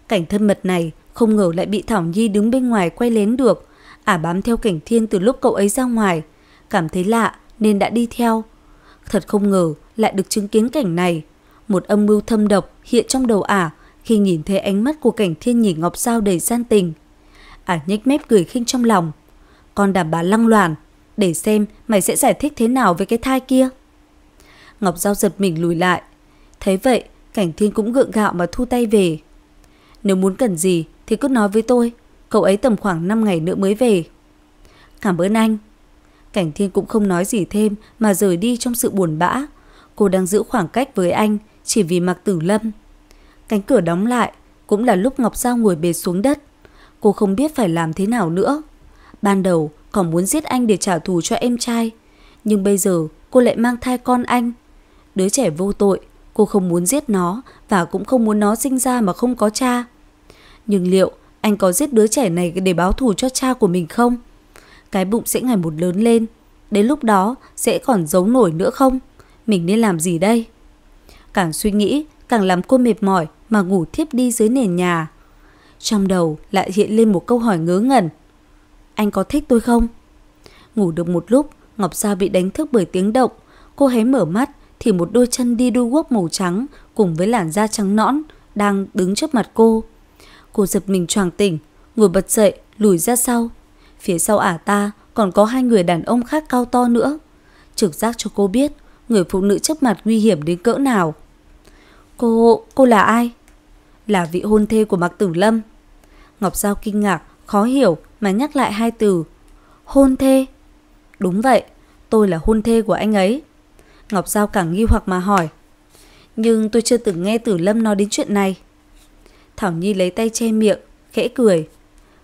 Cảnh thân mật này không ngờ lại bị Thảo Nhi đứng bên ngoài quay lén được, ả bám theo cảnh thiên từ lúc cậu ấy ra ngoài, cảm thấy lạ nên đã đi theo. Thật không ngờ lại được chứng kiến cảnh này, một âm mưu thâm độc hiện trong đầu ả khi nhìn thấy ánh mắt của cảnh thiên nhỉ Ngọc Sao đầy gian tình. Ả à, nhếch mép cười khinh trong lòng. Con đảm bà lăng loàn, để xem mày sẽ giải thích thế nào với cái thai kia. Ngọc Giao giật mình lùi lại. Thế vậy, Cảnh Thiên cũng gượng gạo mà thu tay về. Nếu muốn cần gì thì cứ nói với tôi, cậu ấy tầm khoảng 5 ngày nữa mới về. Cảm ơn anh. Cảnh Thiên cũng không nói gì thêm mà rời đi trong sự buồn bã. Cô đang giữ khoảng cách với anh chỉ vì mặc tử lâm. Cánh cửa đóng lại cũng là lúc Ngọc Giao ngồi bệt xuống đất. Cô không biết phải làm thế nào nữa. Ban đầu còn muốn giết anh để trả thù cho em trai. Nhưng bây giờ cô lại mang thai con anh. Đứa trẻ vô tội, cô không muốn giết nó và cũng không muốn nó sinh ra mà không có cha. Nhưng liệu anh có giết đứa trẻ này để báo thù cho cha của mình không? Cái bụng sẽ ngày một lớn lên, đến lúc đó sẽ còn giấu nổi nữa không? Mình nên làm gì đây? Càng suy nghĩ, càng làm cô mệt mỏi mà ngủ thiếp đi dưới nền nhà. Trong đầu lại hiện lên một câu hỏi ngớ ngẩn. Anh có thích tôi không? Ngủ được một lúc, Ngọc Giao bị đánh thức bởi tiếng động. Cô hé mở mắt thì một đôi chân đi đu guốc màu trắng cùng với làn da trắng nõn đang đứng trước mặt cô. Cô giật mình choàng tỉnh, ngồi bật dậy, lùi ra sau. Phía sau ả ta còn có hai người đàn ông khác cao to nữa. Trực giác cho cô biết người phụ nữ trước mặt nguy hiểm đến cỡ nào. Cô, cô là ai? Là vị hôn thê của Mạc Tử Lâm. Ngọc Giao kinh ngạc, khó hiểu mà nhắc lại hai từ. Hôn thê? Đúng vậy, tôi là hôn thê của anh ấy. Ngọc Giao càng nghi hoặc mà hỏi. Nhưng tôi chưa từng nghe Tử Lâm nói đến chuyện này. Thảo Nhi lấy tay che miệng, khẽ cười.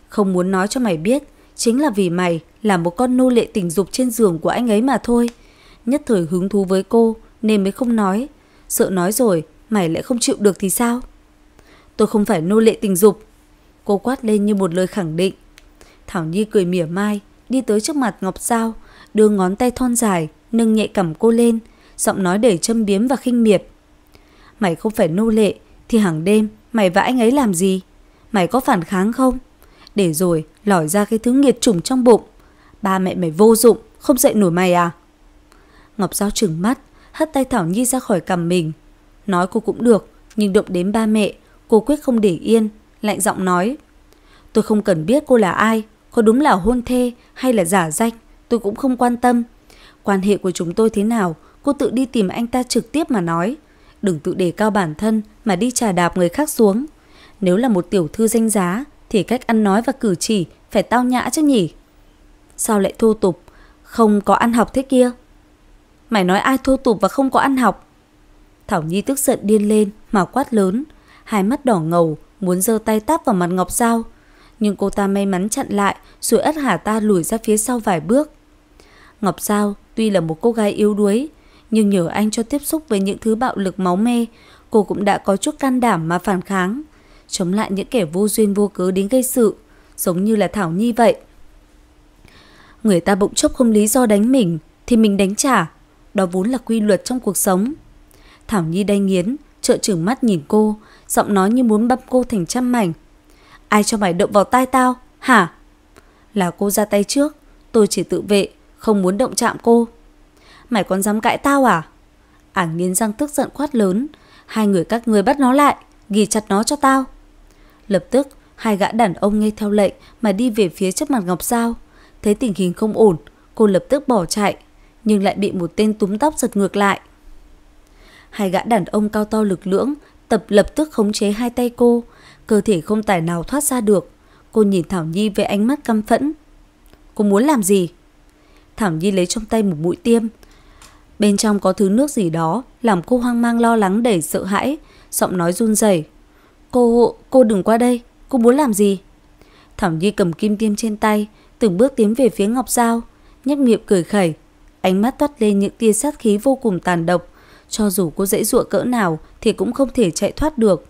Không muốn nói cho mày biết, chính là vì mày là một con nô lệ tình dục trên giường của anh ấy mà thôi. Nhất thời hứng thú với cô nên mới không nói. Sợ nói rồi, mày lại không chịu được thì sao? Tôi không phải nô lệ tình dục, Cô quát lên như một lời khẳng định. Thảo Nhi cười mỉa mai, đi tới trước mặt Ngọc Giao, đưa ngón tay thon dài, nâng nhẹ cằm cô lên, giọng nói đầy châm biếm và khinh miệt. Mày không phải nô lệ, thì hàng đêm mày và anh ấy làm gì? Mày có phản kháng không? Để rồi lòi ra cái thứ nghiệt chủng trong bụng. Ba mẹ mày vô dụng, không dạy nổi mày à? Ngọc Giao trừng mắt, hất tay Thảo Nhi ra khỏi cằm mình. Nói cô cũng được, nhưng động đến ba mẹ, cô quyết không để yên lạnh giọng nói. Tôi không cần biết cô là ai, có đúng là hôn thê hay là giả danh, tôi cũng không quan tâm. Quan hệ của chúng tôi thế nào, cô tự đi tìm anh ta trực tiếp mà nói. Đừng tự đề cao bản thân mà đi trà đạp người khác xuống. Nếu là một tiểu thư danh giá thì cách ăn nói và cử chỉ phải tao nhã chứ nhỉ. Sao lại thô tục, không có ăn học thế kia? Mày nói ai thô tục và không có ăn học? Thảo Nhi tức giận điên lên mà quát lớn, hai mắt đỏ ngầu, muốn giơ tay tát vào mặt Ngọc Giao, nhưng cô ta may mắn chặn lại rồi ất hà ta lùi ra phía sau vài bước. Ngọc Giao tuy là một cô gái yếu đuối, nhưng nhờ anh cho tiếp xúc với những thứ bạo lực máu me cô cũng đã có chút can đảm mà phản kháng, chống lại những kẻ vô duyên vô cớ đến gây sự, giống như là Thảo Nhi vậy. Người ta bỗng chốc không lý do đánh mình thì mình đánh trả, đó vốn là quy luật trong cuộc sống. Thảo Nhi đay nghiến, trợ trưởng mắt nhìn cô, giọng nói như muốn băm cô thành trăm mảnh. Ai cho mày động vào tai tao, hả? Là cô ra tay trước, tôi chỉ tự vệ, không muốn động chạm cô. Mày còn dám cãi tao à? Ả à, nghiến răng tức giận quát lớn, hai người các ngươi bắt nó lại, ghi chặt nó cho tao. Lập tức, hai gã đàn ông nghe theo lệnh mà đi về phía trước mặt Ngọc Giao. Thấy tình hình không ổn, cô lập tức bỏ chạy, nhưng lại bị một tên túm tóc giật ngược lại hai gã đàn ông cao to lực lưỡng tập lập tức khống chế hai tay cô, cơ thể không tài nào thoát ra được. Cô nhìn Thảo Nhi với ánh mắt căm phẫn. Cô muốn làm gì? Thảo Nhi lấy trong tay một mũi tiêm. Bên trong có thứ nước gì đó làm cô hoang mang lo lắng đầy sợ hãi, giọng nói run rẩy. Cô, cô đừng qua đây, cô muốn làm gì? Thảo Nhi cầm kim tiêm trên tay, từng bước tiến về phía Ngọc dao nhếch miệng cười khẩy, ánh mắt toát lên những tia sát khí vô cùng tàn độc, cho dù cô dễ dụa cỡ nào thì cũng không thể chạy thoát được.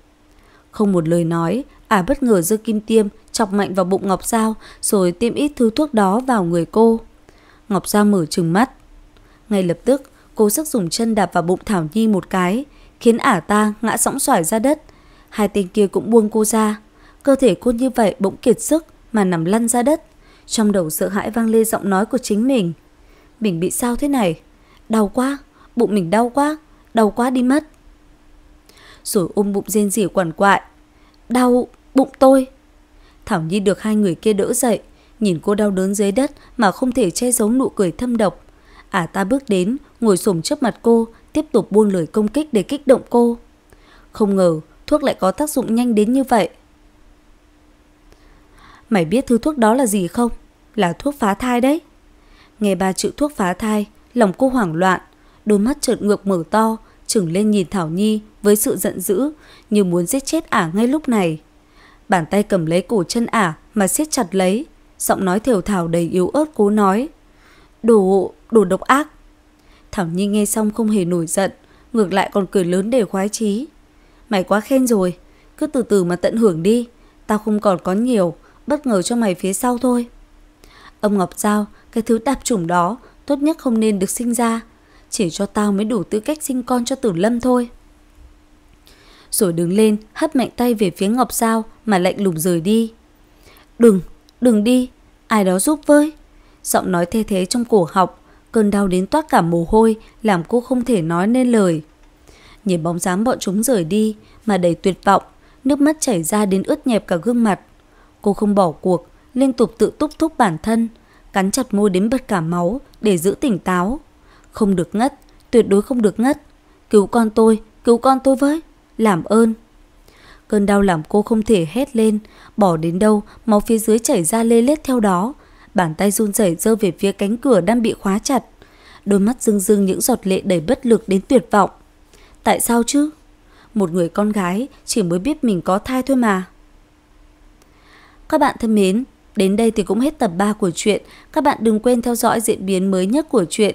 Không một lời nói, ả bất ngờ giơ kim tiêm, chọc mạnh vào bụng Ngọc Giao rồi tiêm ít thứ thuốc đó vào người cô. Ngọc Giao mở trừng mắt. Ngay lập tức, cô sức dùng chân đạp vào bụng Thảo Nhi một cái, khiến ả ta ngã sóng xoải ra đất. Hai tên kia cũng buông cô ra. Cơ thể cô như vậy bỗng kiệt sức mà nằm lăn ra đất. Trong đầu sợ hãi vang lên giọng nói của chính mình. Mình bị sao thế này? Đau quá, bụng mình đau quá, đau quá đi mất. Rồi ôm bụng rên rỉ quằn quại. Đau, bụng tôi. Thảo Nhi được hai người kia đỡ dậy, nhìn cô đau đớn dưới đất mà không thể che giấu nụ cười thâm độc. À ta bước đến, ngồi xổm trước mặt cô, tiếp tục buông lời công kích để kích động cô. Không ngờ, thuốc lại có tác dụng nhanh đến như vậy. Mày biết thứ thuốc đó là gì không? Là thuốc phá thai đấy. Nghe ba chữ thuốc phá thai, lòng cô hoảng loạn, đôi mắt trợn ngược mở to, trừng lên nhìn Thảo Nhi với sự giận dữ, như muốn giết chết ả ngay lúc này. Bàn tay cầm lấy cổ chân ả mà siết chặt lấy, giọng nói thều thảo đầy yếu ớt cố nói. Đồ, đồ độc ác. Thảo Nhi nghe xong không hề nổi giận, ngược lại còn cười lớn để khoái chí. Mày quá khen rồi, cứ từ từ mà tận hưởng đi, tao không còn có nhiều, bất ngờ cho mày phía sau thôi. Ông Ngọc Giao, cái thứ đạp chủng đó, tốt nhất không nên được sinh ra. Chỉ cho tao mới đủ tư cách sinh con cho Tử Lâm thôi. Rồi đứng lên, hất mạnh tay về phía Ngọc Sao mà lạnh lùng rời đi. Đừng, đừng đi, ai đó giúp với. Giọng nói thê thế trong cổ họng, cơn đau đến toát cả mồ hôi làm cô không thể nói nên lời. Nhìn bóng dáng bọn chúng rời đi mà đầy tuyệt vọng, nước mắt chảy ra đến ướt nhẹp cả gương mặt. Cô không bỏ cuộc, liên tục tự túc thúc bản thân, cắn chặt môi đến bật cả máu để giữ tỉnh táo. Không được ngất, tuyệt đối không được ngất. Cứu con tôi, cứu con tôi với, làm ơn. Cơn đau làm cô không thể hét lên, bỏ đến đâu, máu phía dưới chảy ra lê lết theo đó. Bàn tay run rẩy rơi về phía cánh cửa đang bị khóa chặt. Đôi mắt rưng rưng những giọt lệ đầy bất lực đến tuyệt vọng. Tại sao chứ? Một người con gái chỉ mới biết mình có thai thôi mà. Các bạn thân mến, đến đây thì cũng hết tập 3 của chuyện. Các bạn đừng quên theo dõi diễn biến mới nhất của chuyện